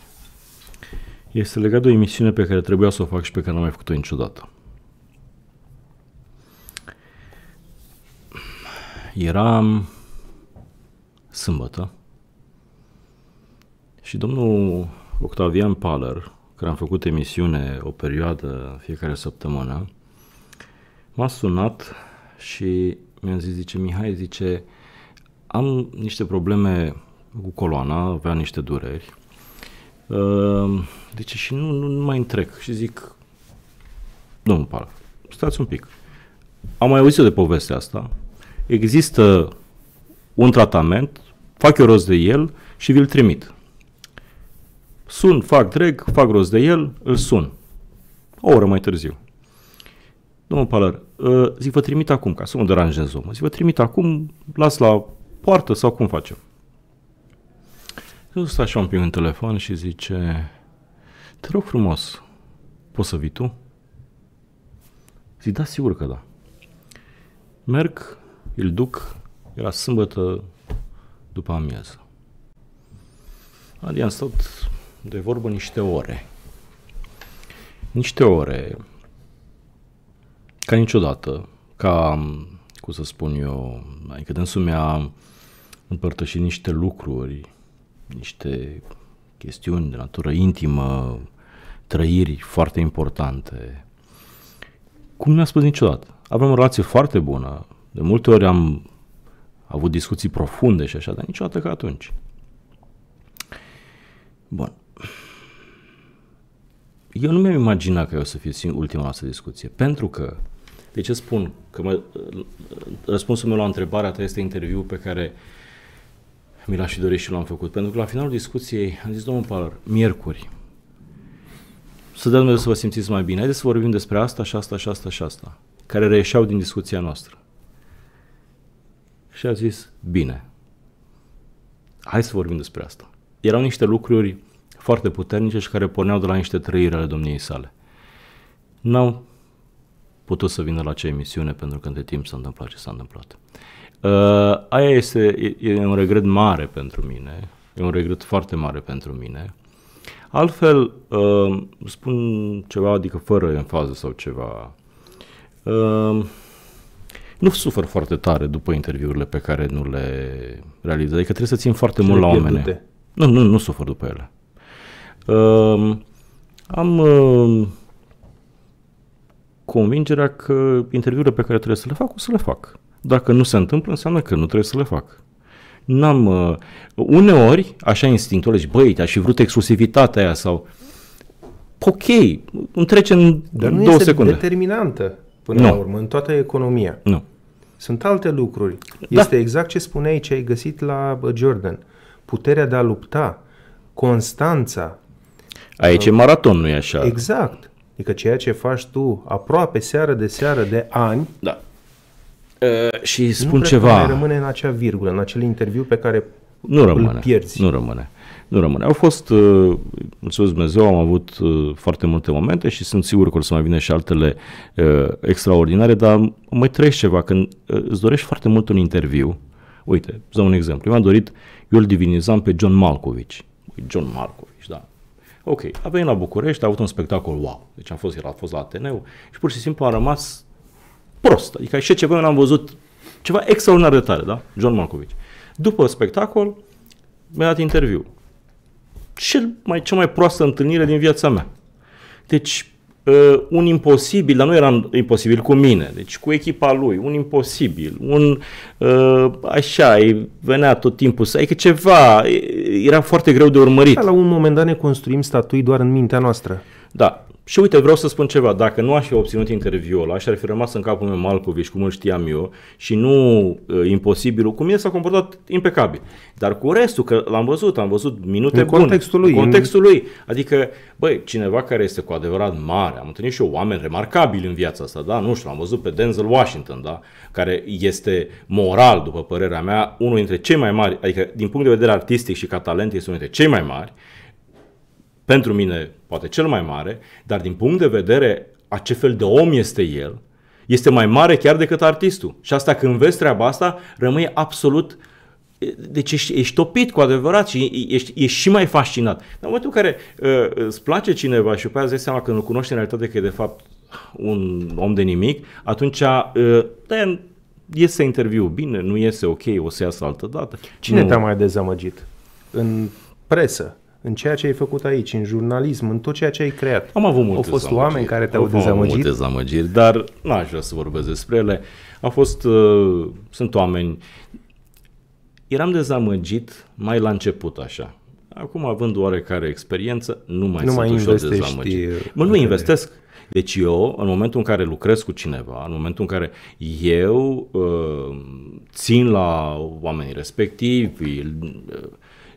este legat de o emisiune pe care trebuia să o fac și pe care n-am mai făcut-o niciodată. Era sâmbătă și domnul Octavian Paller când am făcut emisiune o perioadă, fiecare săptămână, m-a sunat și mi-a zis, zice, Mihai, zice, am niște probleme cu coloana, avea niște dureri, uh, zice, și nu, nu, nu mai întrec. Și zic, domnul Pala, stați un pic. Am mai auzit de povestea asta, există un tratament, fac eu rost de el și vi-l trimit sun, fac drag, fac rost de el, îl sun. O oră mai târziu. Domnul Palăr, zic, vă trimit acum, ca să mă deranjez omul. Zic, vă trimit acum, las la poartă sau cum facem? Eu stă așa un pic în telefon și zice, te rog frumos, poți să vii tu? Zic, da, sigur că da. Merg, îl duc, era sâmbătă după amiază. Adică am stat de vorbă niște ore. Niște ore ca niciodată, ca, cum să spun eu, adică dânsul mi-a împărtășit niște lucruri, niște chestiuni de natură intimă, trăiri foarte importante. Cum mi a spus niciodată. Avem o relație foarte bună. De multe ori am avut discuții profunde și așa, dar niciodată ca atunci. Bun eu nu mi-am imaginat că o să fie ultima noastră discuție, pentru că, de ce spun că mă, răspunsul meu la întrebarea ta este interviu pe care mi l-aș fi dorit și l-am făcut, pentru că la finalul discuției am zis, domnul Palar, miercuri, să dăm să vă simțiți mai bine, haideți să vorbim despre asta și asta și asta și asta, care reieșeau din discuția noastră. Și a zis, bine, hai să vorbim despre asta. Erau niște lucruri foarte puternice și care porneau de la niște trăiri ale domniei sale. N-au putut să vină la acea emisiune pentru că între timp s-a întâmplat ce s-a întâmplat. Uh, aia este e, e un regret mare pentru mine, e un regret foarte mare pentru mine. Altfel, uh, spun ceva, adică fără fază sau ceva, uh, nu sufăr foarte tare după interviurile pe care nu le realizez, adică trebuie să țin foarte mult la oameni. Nu, nu, nu sufăr după ele. Uh, am uh, convingerea că interviurile pe care trebuie să le fac, o să le fac. Dacă nu se întâmplă, înseamnă că nu trebuie să le fac. N-am, uh, uneori, așa instinctual, zici, băi, aș fi vrut exclusivitatea aia sau... Ok, îmi trece în Dar nu două este secunde. determinantă, până nu. la urmă, în toată economia. Nu. Sunt alte lucruri. Da. Este exact ce spuneai, ce ai găsit la Jordan. Puterea de a lupta, constanța, Aici e maraton, nu e așa? Exact. Adică ceea ce faci tu aproape seară de seară de ani, da. E, și spun nu ceva. Nu rămâne în acea virgulă, în acel interviu pe care nu rămâne, pierzi. Nu rămâne. Nu rămâne. Au fost, uh, mulțumesc Dumnezeu, am avut uh, foarte multe momente și sunt sigur că o să mai vină și altele uh, extraordinare, dar mai trăiești ceva. Când uh, îți dorești foarte mult un interviu, uite, îți dau un exemplu. Eu am dorit, eu îl divinizam pe John Malkovich. John Malkovich, da. Ok, a venit la București, a avut un spectacol wow. Deci a fost, el a fost la Ateneu și pur și simplu a rămas prost. Adică și ceva l-am văzut ceva extraordinar de tare, da? John Malkovich. După spectacol, mi-a dat interviu. Cel mai, cea mai proastă întâlnire din viața mea. Deci, uh, un imposibil, dar nu era imposibil cu mine, deci cu echipa lui, un imposibil, un uh, așa, îi venea tot timpul să, adică ceva, era foarte greu de urmărit. La un moment dat ne construim statui doar în mintea noastră. Da, și uite, vreau să spun ceva. Dacă nu aș fi obținut interviul ăla și ar fi rămas în capul meu Malcovici, cum îl știam eu, și nu e, ă, imposibilul, cu mine s-a comportat impecabil. Dar cu restul, că l-am văzut, am văzut minute în bune. contextul lui. În contextul lui. Adică, băi, cineva care este cu adevărat mare, am întâlnit și eu oameni remarcabili în viața asta, da? Nu știu, am văzut pe Denzel Washington, da? Care este moral, după părerea mea, unul dintre cei mai mari, adică din punct de vedere artistic și ca talent este unul dintre cei mai mari. Pentru mine, poate cel mai mare, dar din punct de vedere a ce fel de om este el, este mai mare chiar decât artistul. Și asta când vezi treaba asta, rămâi absolut deci ești, ești topit cu adevărat și ești, ești și mai fascinat. În momentul în care uh, îți place cineva și pe aia îți dai seama că nu cunoști în realitate că e de fapt un om de nimic, atunci uh, dai iese interviu bine, nu iese ok, o să iasă altă dată. Cine nu. te-a mai dezamăgit? În presă? în ceea ce ai făcut aici, în jurnalism, în tot ceea ce ai creat. Am avut multe Au fost zamăgiri. oameni care te-au dezamăgit? Am multe dezamăgiri, dar n-aș vrea să vorbesc despre ele. Au fost, uh, sunt oameni... Eram dezamăgit mai la început așa. Acum, având oarecare experiență, nu mai nu sunt mai ușor dezamăgit. Uh, mă, nu investesc. Deci eu, în momentul în care lucrez cu cineva, în momentul în care eu uh, țin la oamenii respectivi, uh,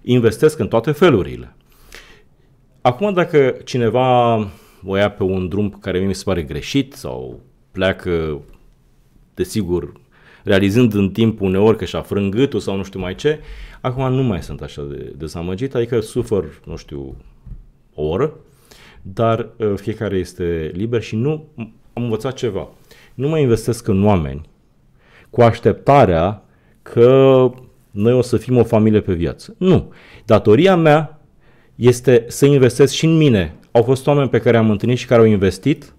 investesc în toate felurile. Acum, dacă cineva o ia pe un drum care mi se pare greșit sau pleacă, desigur, realizând în timp uneori că și-a frânt gâtul sau nu știu mai ce, acum nu mai sunt așa de dezamăgit, adică sufăr, nu știu, o oră, dar uh, fiecare este liber și nu am învățat ceva. Nu mai investesc în oameni cu așteptarea că noi o să fim o familie pe viață. Nu. Datoria mea este să investesc și în mine. Au fost oameni pe care am întâlnit și care au investit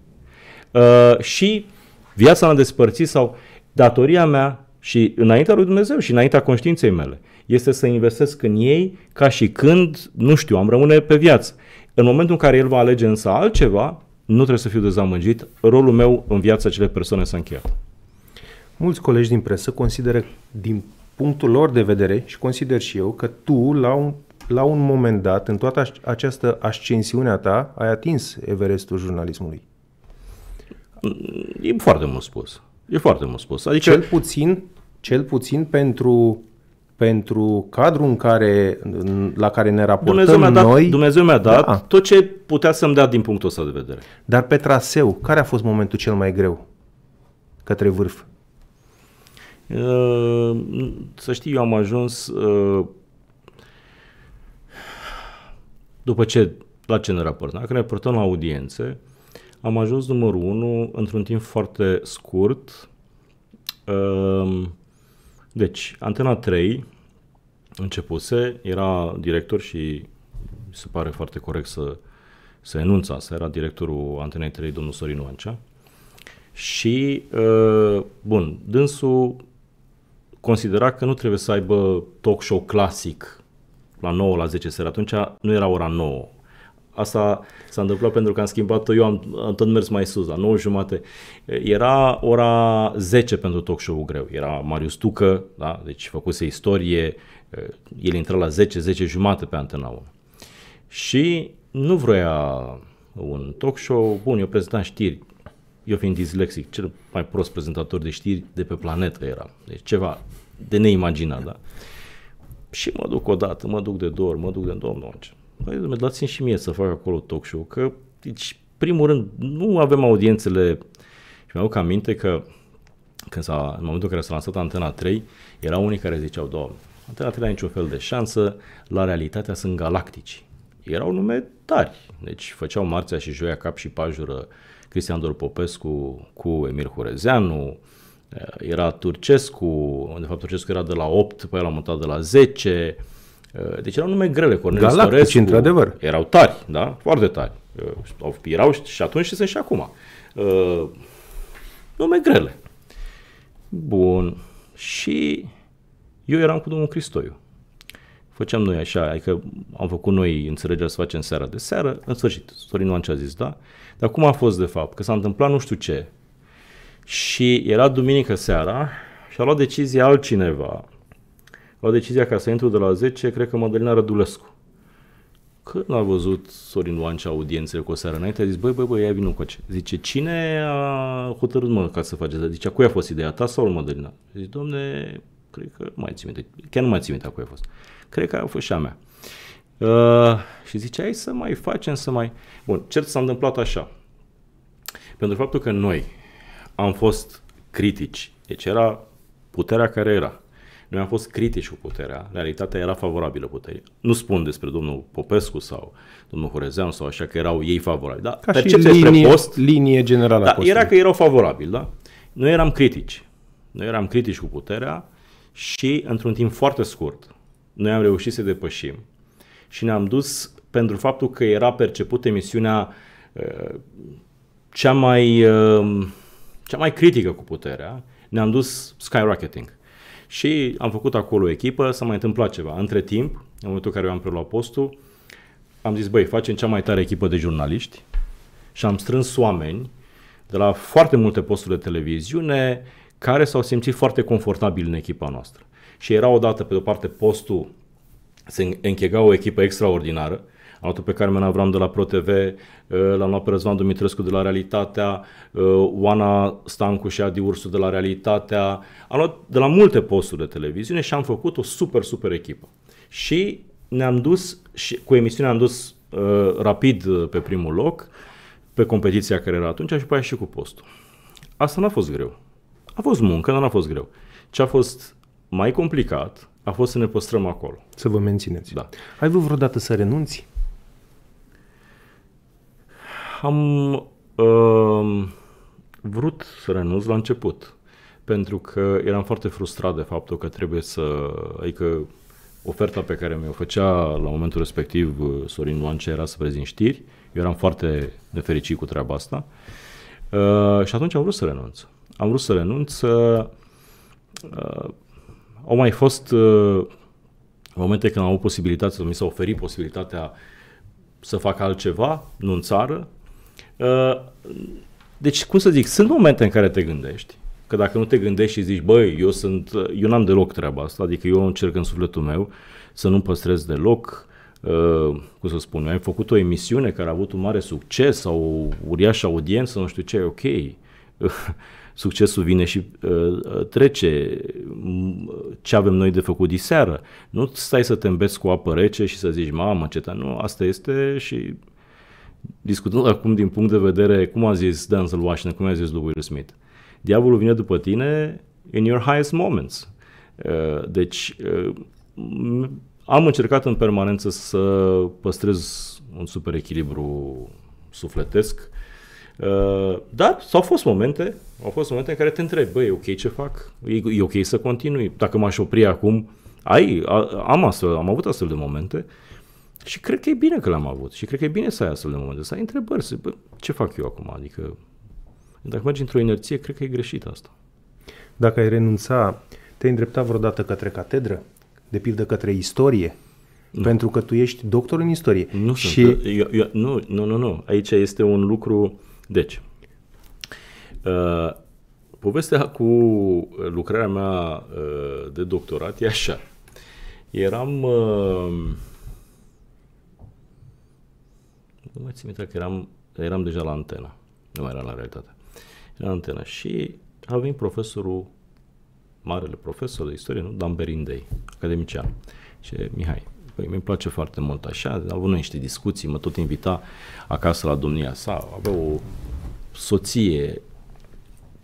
uh, și viața m-a despărțit sau datoria mea și înaintea lui Dumnezeu și înaintea conștiinței mele este să investesc în ei ca și când, nu știu, am rămâne pe viață. În momentul în care el va alege însă altceva, nu trebuie să fiu dezamăgit, rolul meu în viața acelei persoane s-a încheiat. Mulți colegi din presă consideră din punctul lor de vedere și consider și eu că tu la un la un moment dat, în toată această ascensiune a ta, ai atins Everestul jurnalismului. Mm, e foarte mult spus. E foarte mult spus. Adică... Cel puțin, cel puțin pentru pentru cadrul în care, la care ne raportăm Dumnezeu mi-a dat, noi. Dumnezeu mi-a da. dat da. tot ce putea să-mi dea din punctul ăsta de vedere. Dar pe traseu, care a fost momentul cel mai greu către vârf? Uh, să știi, eu am ajuns uh, după ce, la ce ne raportăm? Dacă ne raportăm la audiențe, am ajuns numărul 1 într-un timp foarte scurt. Ehm, deci, Antena 3 începuse, era director și se pare foarte corect să, să enunț asta, era directorul Antenei 3, domnul Sorin Oancea. Și, ehm, bun, dânsul considera că nu trebuie să aibă talk show clasic la 9, la 10 seara. Atunci nu era ora 9. Asta s-a întâmplat pentru că am schimbat eu am, am tot mers mai sus, la 9 jumate. Era ora 10 pentru talk show-ul greu. Era Marius Tucă, da? deci făcuse istorie, eh, el intră la 10, 10 jumate pe Antena 1. Și nu vroia un talk show, bun, eu prezentam știri, eu fiind dislexic, cel mai prost prezentator de știri de pe planetă era. Deci ceva de neimaginat, da? Și mă duc o dată, mă duc de două ori, mă duc de două ori. Păi, dați și mie să fac acolo talk show, că, deci, primul rând, nu avem audiențele. Și mi am aminte că când s-a, în momentul în care s-a lansat Antena 3, erau unii care ziceau, doamne, Antena 3 are niciun fel de șansă, la realitatea sunt galactici. Erau nume tari, deci făceau marțea și joia cap și pajură Cristian Dor Popescu cu Emir Hurezeanu, Eh, era Turcescu, de fapt Turcescu era de la 8, pe el a mutat de la 10. Eh, deci erau nume grele. Cornel Galactici, Storescu, deci, într-adevăr. Erau tari, da? Foarte tari. Eh, erau și atunci și sunt și acum. Nume grele. Bun. Și eu eram cu domnul Cristoiu. Făceam noi așa, adică am făcut noi înțelegerea să facem seara de seară, în sfârșit, Sorin nu a zis, da? Dar cum a fost de fapt? Că s-a întâmplat nu știu ce, și era duminică seara și a luat decizia altcineva. A luat decizia ca să intru de la 10, cred că Mădălina Rădulescu. Când a văzut Sorin Oancea audiențele cu o seară înainte, a zis, băi, băi, băi, ia vină coace. Zice, cine a hotărât mă ca să faceți? Zice, cui a fost ideea, ta sau Mădălina? Zice, domne, cred că nu mai țin minte, chiar nu mai țin minte a cui a fost. Cred că a fost și a mea. Uh, și zice, hai să mai facem, să mai... Bun, cert s-a întâmplat așa. Pentru faptul că noi, am fost critici. Deci era puterea care era. Noi am fost critici cu puterea, realitatea era favorabilă puterii. Nu spun despre domnul Popescu sau domnul Horezeanu sau așa că erau ei favorabili, da? dar Ca și linie, post, linie generală da, era că erau favorabili, da? Noi eram critici. Noi eram critici cu puterea și într-un timp foarte scurt noi am reușit să depășim și ne-am dus pentru faptul că era percepută emisiunea uh, cea mai uh, cea mai critică cu puterea, ne-am dus skyrocketing. Și am făcut acolo o echipă, s-a mai întâmplat ceva. Între timp, în momentul în care eu am preluat postul, am zis, băi, facem cea mai tare echipă de jurnaliști și am strâns oameni de la foarte multe posturi de televiziune care s-au simțit foarte confortabil în echipa noastră. Și era odată, pe de-o parte, postul se închega o echipă extraordinară, auto pe Carmen Avram de la ProTV, uh, l-am luat pe Răzvan Dumitrescu de la Realitatea, uh, Oana Stancu și Adi Ursu de la Realitatea, am luat de la multe posturi de televiziune și am făcut o super, super echipă. Și ne-am dus, și cu emisiunea am dus uh, rapid uh, pe primul loc, pe competiția care era atunci și pe aia și cu postul. Asta n-a fost greu. A fost muncă, dar n-a fost greu. Ce a fost mai complicat a fost să ne păstrăm acolo. Să vă mențineți. Da. Ai vrut vreodată să renunți? am uh, vrut să renunț la început, pentru că eram foarte frustrat de faptul că trebuie să, adică oferta pe care mi-o făcea la momentul respectiv uh, Sorin Luance era să prezint știri, eu eram foarte nefericit cu treaba asta uh, și atunci am vrut să renunț. Am vrut să renunț, uh, uh, au mai fost uh, momente când am avut posibilitatea, mi s-a oferit posibilitatea să fac altceva, nu în țară, Uh, deci, cum să zic, sunt momente în care te gândești. Că dacă nu te gândești și zici, băi, eu sunt, eu n-am deloc treaba asta, adică eu încerc în sufletul meu să nu păstrez deloc, uh, cum să spun, eu am făcut o emisiune care a avut un mare succes sau o uriașă audiență, nu știu ce, ok. [laughs] Succesul vine și uh, trece. Mm, ce avem noi de făcut diseară? Nu stai să te îmbeți cu apă rece și să zici, mamă, ce ta... Nu, asta este și discutând acum din punct de vedere, cum a zis Denzel Washington, cum a zis lui Will Smith, diavolul vine după tine in your highest moments. Uh, deci uh, am încercat în permanență să păstrez un super echilibru sufletesc, uh, dar au fost momente, au fost momente în care te întrebi, băi, e ok ce fac? E, e ok să continui? Dacă m-aș opri acum, ai, am, astfel, am avut astfel de momente, uh, și cred că e bine că l-am avut și cred că e bine să ai astfel de momente, să ai întrebări, să, bă, ce fac eu acum? Adică, dacă mergi într-o inerție, cred că e greșit asta. Dacă ai renunța, te-ai îndreptat vreodată către catedră? De pildă către istorie? Nu. Pentru că tu ești doctor în istorie. Nu și... sunt. Eu, eu, nu, nu, nu, nu. Aici este un lucru... Deci, uh, povestea cu lucrarea mea uh, de doctorat e așa. Eram... Uh, nu mai țin că eram, eram deja la antena, nu mai era la realitate, era la antena și a venit profesorul, marele profesor de istorie, nu? Dan Berindei, academician, și Mihai, Păi, mi-mi place foarte mult așa, a avut niște discuții, mă tot invita acasă la domnia sa, avea o soție,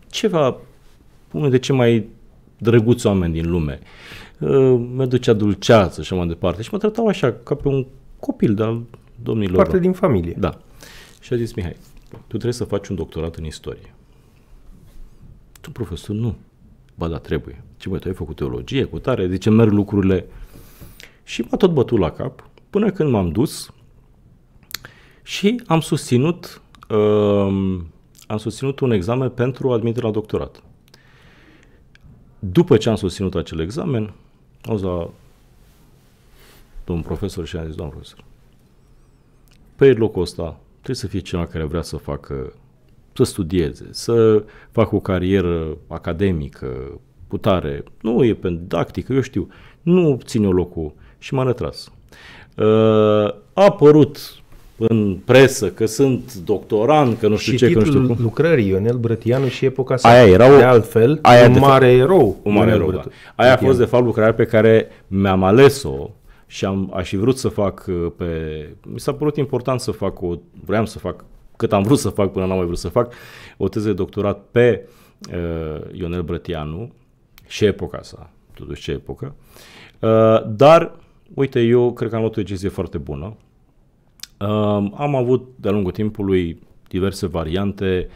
ceva, unul de ce mai drăguți oameni din lume. mi ducea dulceață și mai departe și mă tratau așa, ca pe un copil, dar domnilor... Parte din familie. Da. Și a zis, Mihai, tu trebuie să faci un doctorat în istorie. Tu, profesor, nu. Ba da, trebuie. Ce mai tu ai făcut teologie cu tare, zice, merg lucrurile. Și m-a tot bătut la cap, până când m-am dus și am susținut, uh, am susținut un examen pentru admitere la doctorat. După ce am susținut acel examen, am zis la domnul profesor și am zis, domnul profesor, pe păi, locul ăsta trebuie să fie cineva care vrea să facă, să studieze, să facă o carieră academică, putare, nu e pentru didactică, eu știu, nu obține locul și m-a retras. Uh, a apărut în presă că sunt doctoran, că nu știu și ce, că nu știu cum. lucrării Ionel Brătianu și epoca sa. Aia era o, de altfel aia un de mare fapt, erou. Un mare erou, erou, da. Aia a fost de fapt lucrarea pe care mi-am ales-o și am, aș fi vrut să fac uh, pe... Mi s-a părut important să fac o... Vreau să fac cât am vrut să fac până n-am mai vrut să fac, o teză de doctorat pe uh, Ionel Brătianu și epoca sa, totuși ce epocă. Uh, dar, uite, eu cred că am luat o decizie foarte bună. Uh, am avut de-a lungul timpului diverse variante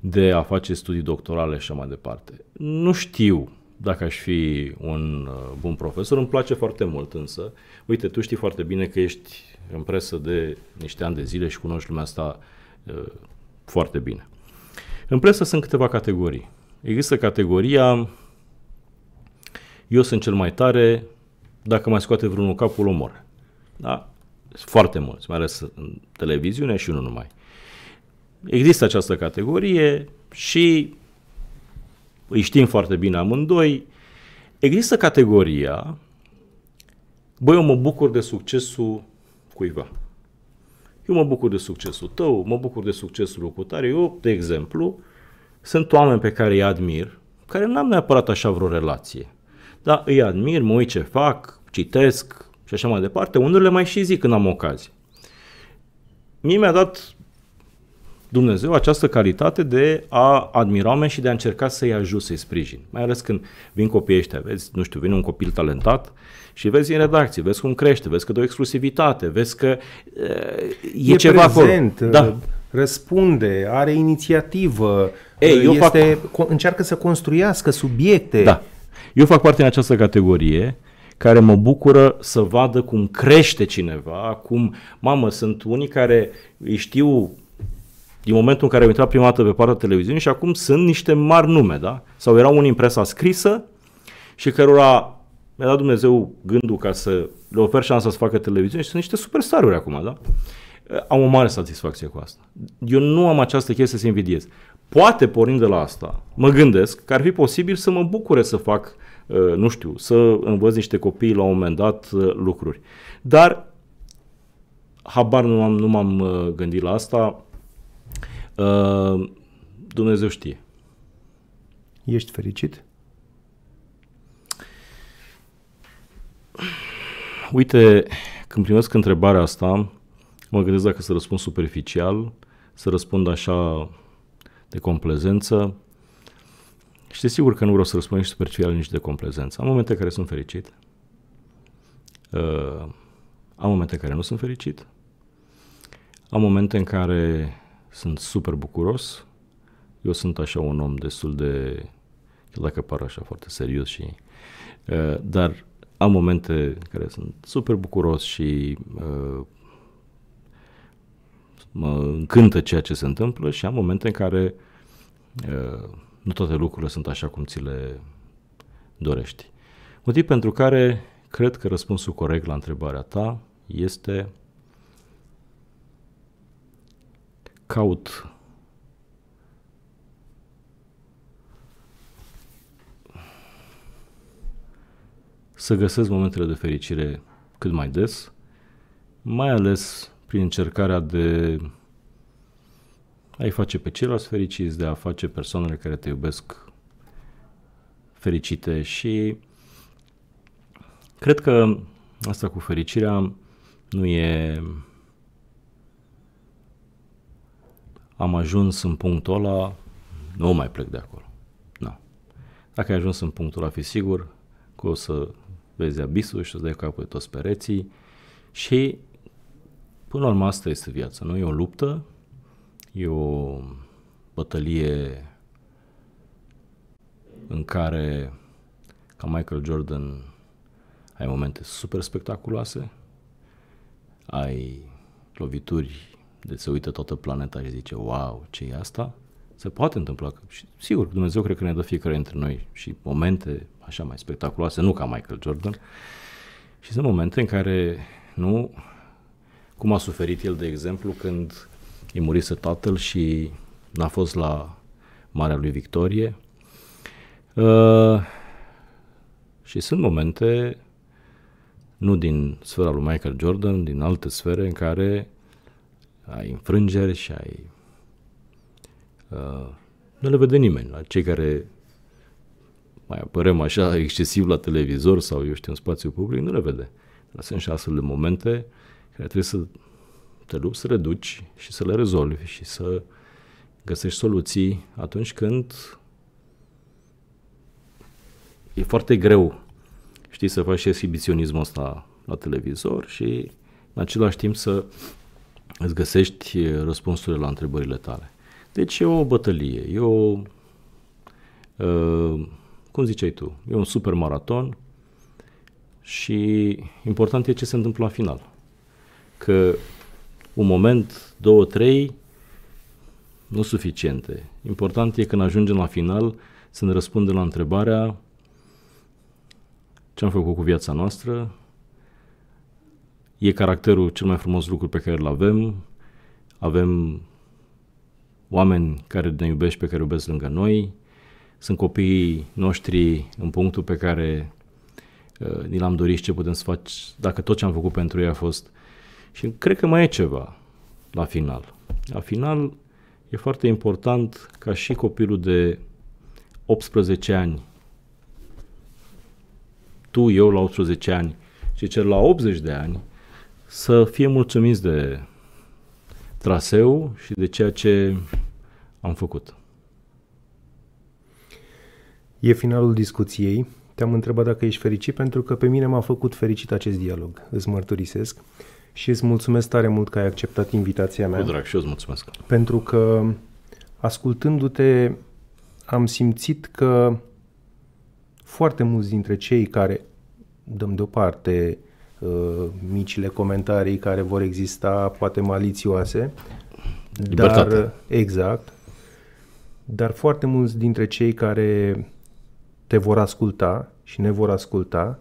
de a face studii doctorale și mai departe. Nu știu dacă aș fi un uh, bun profesor, îmi place foarte mult, însă, uite, tu știi foarte bine că ești în presă de niște ani de zile și cunoști lumea asta uh, foarte bine. În presă sunt câteva categorii. Există categoria eu sunt cel mai tare, dacă mai scoate vreunul capul, omor. Da? Foarte mulți, mai ales în televiziune și nu numai. Există această categorie și îi știm foarte bine amândoi, există categoria, băi, eu mă bucur de succesul cuiva. Eu mă bucur de succesul tău, mă bucur de succesul locutare. Eu, de exemplu, sunt oameni pe care îi admir, care n-am neapărat așa vreo relație. Dar îi admir, mă uit ce fac, citesc și așa mai departe. Unul le mai și zic când am ocazie. Mie mi-a dat Dumnezeu această calitate de a admira oameni și de a încerca să-i ajut, să-i sprijin. Mai ales când vin copiii ăștia, vezi, nu știu, vine un copil talentat și vezi în redacție, vezi cum crește, vezi că dă o exclusivitate, vezi că uh, e, e ceva prezent, acolo. Uh, da. răspunde, are inițiativă, Ei, eu uh, este, fac... încearcă să construiască subiecte. Da. Eu fac parte în această categorie care mă bucură să vadă cum crește cineva, cum, mamă, sunt unii care îi știu din momentul în care au intrat prima dată pe partea televiziunii și acum sunt niște mari nume, da? Sau erau unii în presa scrisă și cărora mi-a dat Dumnezeu gândul ca să le ofer șansa să facă televiziune și sunt niște superstaruri acum, da? Am o mare satisfacție cu asta. Eu nu am această chestie să invidiez. Poate pornind de la asta, mă gândesc că ar fi posibil să mă bucure să fac, uh, nu știu, să învăț niște copii la un moment dat uh, lucruri. Dar habar nu, am, nu m-am uh, gândit la asta Uh, Dumnezeu știe. Ești fericit? Uite, când primesc întrebarea asta, mă gândesc dacă să răspund superficial, să răspund așa de complezență. Și sigur că nu vreau să răspund nici superficial, nici de complezență. Am momente care sunt fericit. Uh, am momente în care nu sunt fericit. Am momente în care sunt super bucuros. Eu sunt așa un om destul de, chiar dacă par așa foarte serios și, uh, dar am momente în care sunt super bucuros și uh, mă încântă ceea ce se întâmplă și am momente în care uh, nu toate lucrurile sunt așa cum ți le dorești. Motiv pentru care cred că răspunsul corect la întrebarea ta este caut să găsesc momentele de fericire cât mai des, mai ales prin încercarea de a-i face pe ceilalți fericiți, de a face persoanele care te iubesc fericite și cred că asta cu fericirea nu e am ajuns în punctul ăla, nu mai plec de acolo. Nu. Dacă ai ajuns în punctul ăla, fi sigur că o să vezi abisul și o să dai capul de toți pereții și până la urmă asta este viața, nu? E o luptă, e o bătălie în care, ca Michael Jordan, ai momente super spectaculoase, ai lovituri de se uită toată planeta și zice, wow, ce e asta? Se poate întâmpla. Și, sigur, Dumnezeu cred că ne dă fiecare dintre noi și momente așa mai spectaculoase, nu ca Michael Jordan. Și sunt momente în care, nu, cum a suferit el, de exemplu, când îi murise tatăl și n-a fost la Marea lui Victorie. Uh, și sunt momente, nu din sfera lui Michael Jordan, din alte sfere în care ai înfrângeri și ai... Uh, nu le vede nimeni. La cei care mai apărăm așa excesiv la televizor sau, eu știu, în spațiu public, nu le vede. Dar sunt și astfel de momente care trebuie să te lupți să reduci și să le rezolvi și să găsești soluții atunci când e foarte greu, știi, să faci și exhibiționismul ăsta la televizor și în același timp să îți găsești răspunsurile la întrebările tale. Deci e o bătălie, e o, uh, cum ziceai tu, e un super maraton și important e ce se întâmplă la final. Că un moment, două, trei, nu suficiente. Important e când ajungem la final să ne răspundem la întrebarea ce am făcut cu viața noastră, E caracterul cel mai frumos lucru pe care îl avem. Avem oameni care ne iubesc pe care iubesc lângă noi. Sunt copiii noștri în punctul pe care uh, ni l-am dorit și ce putem să faci dacă tot ce am făcut pentru ei a fost. Și cred că mai e ceva la final. La final e foarte important ca și copilul de 18 ani tu, eu la 18 ani și cel la 80 de ani să fie mulțumiți de traseu și de ceea ce am făcut. E finalul discuției. Te-am întrebat dacă ești fericit pentru că pe mine m-a făcut fericit acest dialog, îți mărturisesc. Și îți mulțumesc tare mult că ai acceptat invitația mea. Cu drag și eu îți mulțumesc. Pentru că ascultându-te am simțit că foarte mulți dintre cei care dăm deoparte Uh, micile comentarii care vor exista, poate malițioase. Libertate. Dar, uh, exact. Dar foarte mulți dintre cei care te vor asculta și ne vor asculta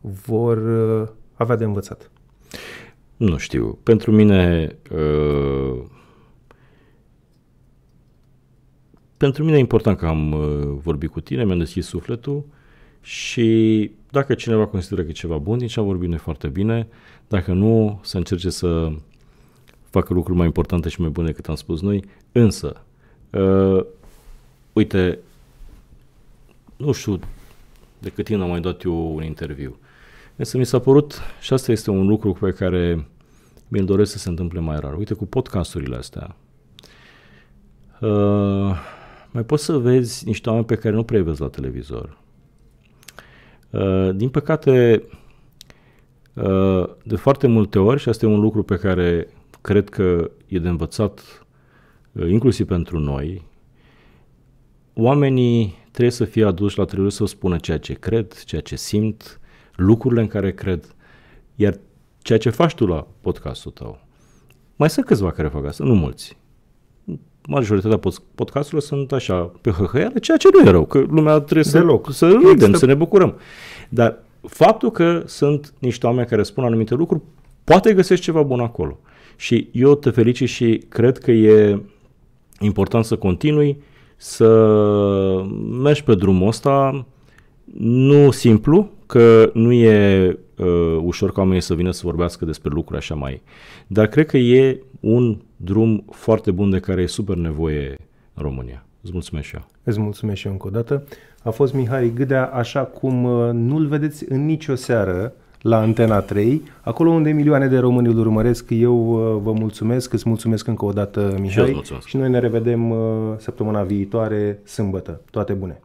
vor uh, avea de învățat. Nu știu. Pentru mine uh, pentru mine e important că am vorbit cu tine, mi-am deschis sufletul. Uh, și dacă cineva consideră că e ceva bun, din ce am vorbit noi foarte bine, dacă nu, să încerce să facă lucruri mai importante și mai bune decât am spus noi, însă, uh, uite, nu știu de cât timp am mai dat eu un interviu, însă mi s-a părut, și asta este un lucru pe care mi-l doresc să se întâmple mai rar. Uite, cu podcasturile astea, uh, mai poți să vezi niște oameni pe care nu prea vezi la televizor. Uh, din păcate, uh, de foarte multe ori, și asta e un lucru pe care cred că e de învățat uh, inclusiv pentru noi, oamenii trebuie să fie aduși la trebuie să spună ceea ce cred, ceea ce simt, lucrurile în care cred, iar ceea ce faci tu la podcastul tău. Mai sunt câțiva care fac asta, nu mulți majoritatea podcasturilor sunt așa pe hăhăială, ceea ce nu e rău, că lumea trebuie să, loc. să râdem, să ne bucurăm. Dar faptul că sunt niște oameni care spun anumite lucruri, poate găsești ceva bun acolo. Și eu te felicit și cred că e important să continui să mergi pe drumul ăsta, nu simplu, că nu e uh, ușor ca oamenii să vină să vorbească despre lucruri așa mai, dar cred că e un drum foarte bun de care e super nevoie în România. Îți mulțumesc și eu. Îți mulțumesc și eu încă o dată. A fost Mihai Gâdea, așa cum uh, nu-l vedeți în nicio seară la Antena 3, acolo unde milioane de români îl urmăresc. Eu uh, vă mulțumesc, îți mulțumesc încă o dată, Mihai. Și, și noi ne revedem uh, săptămâna viitoare, sâmbătă. Toate bune!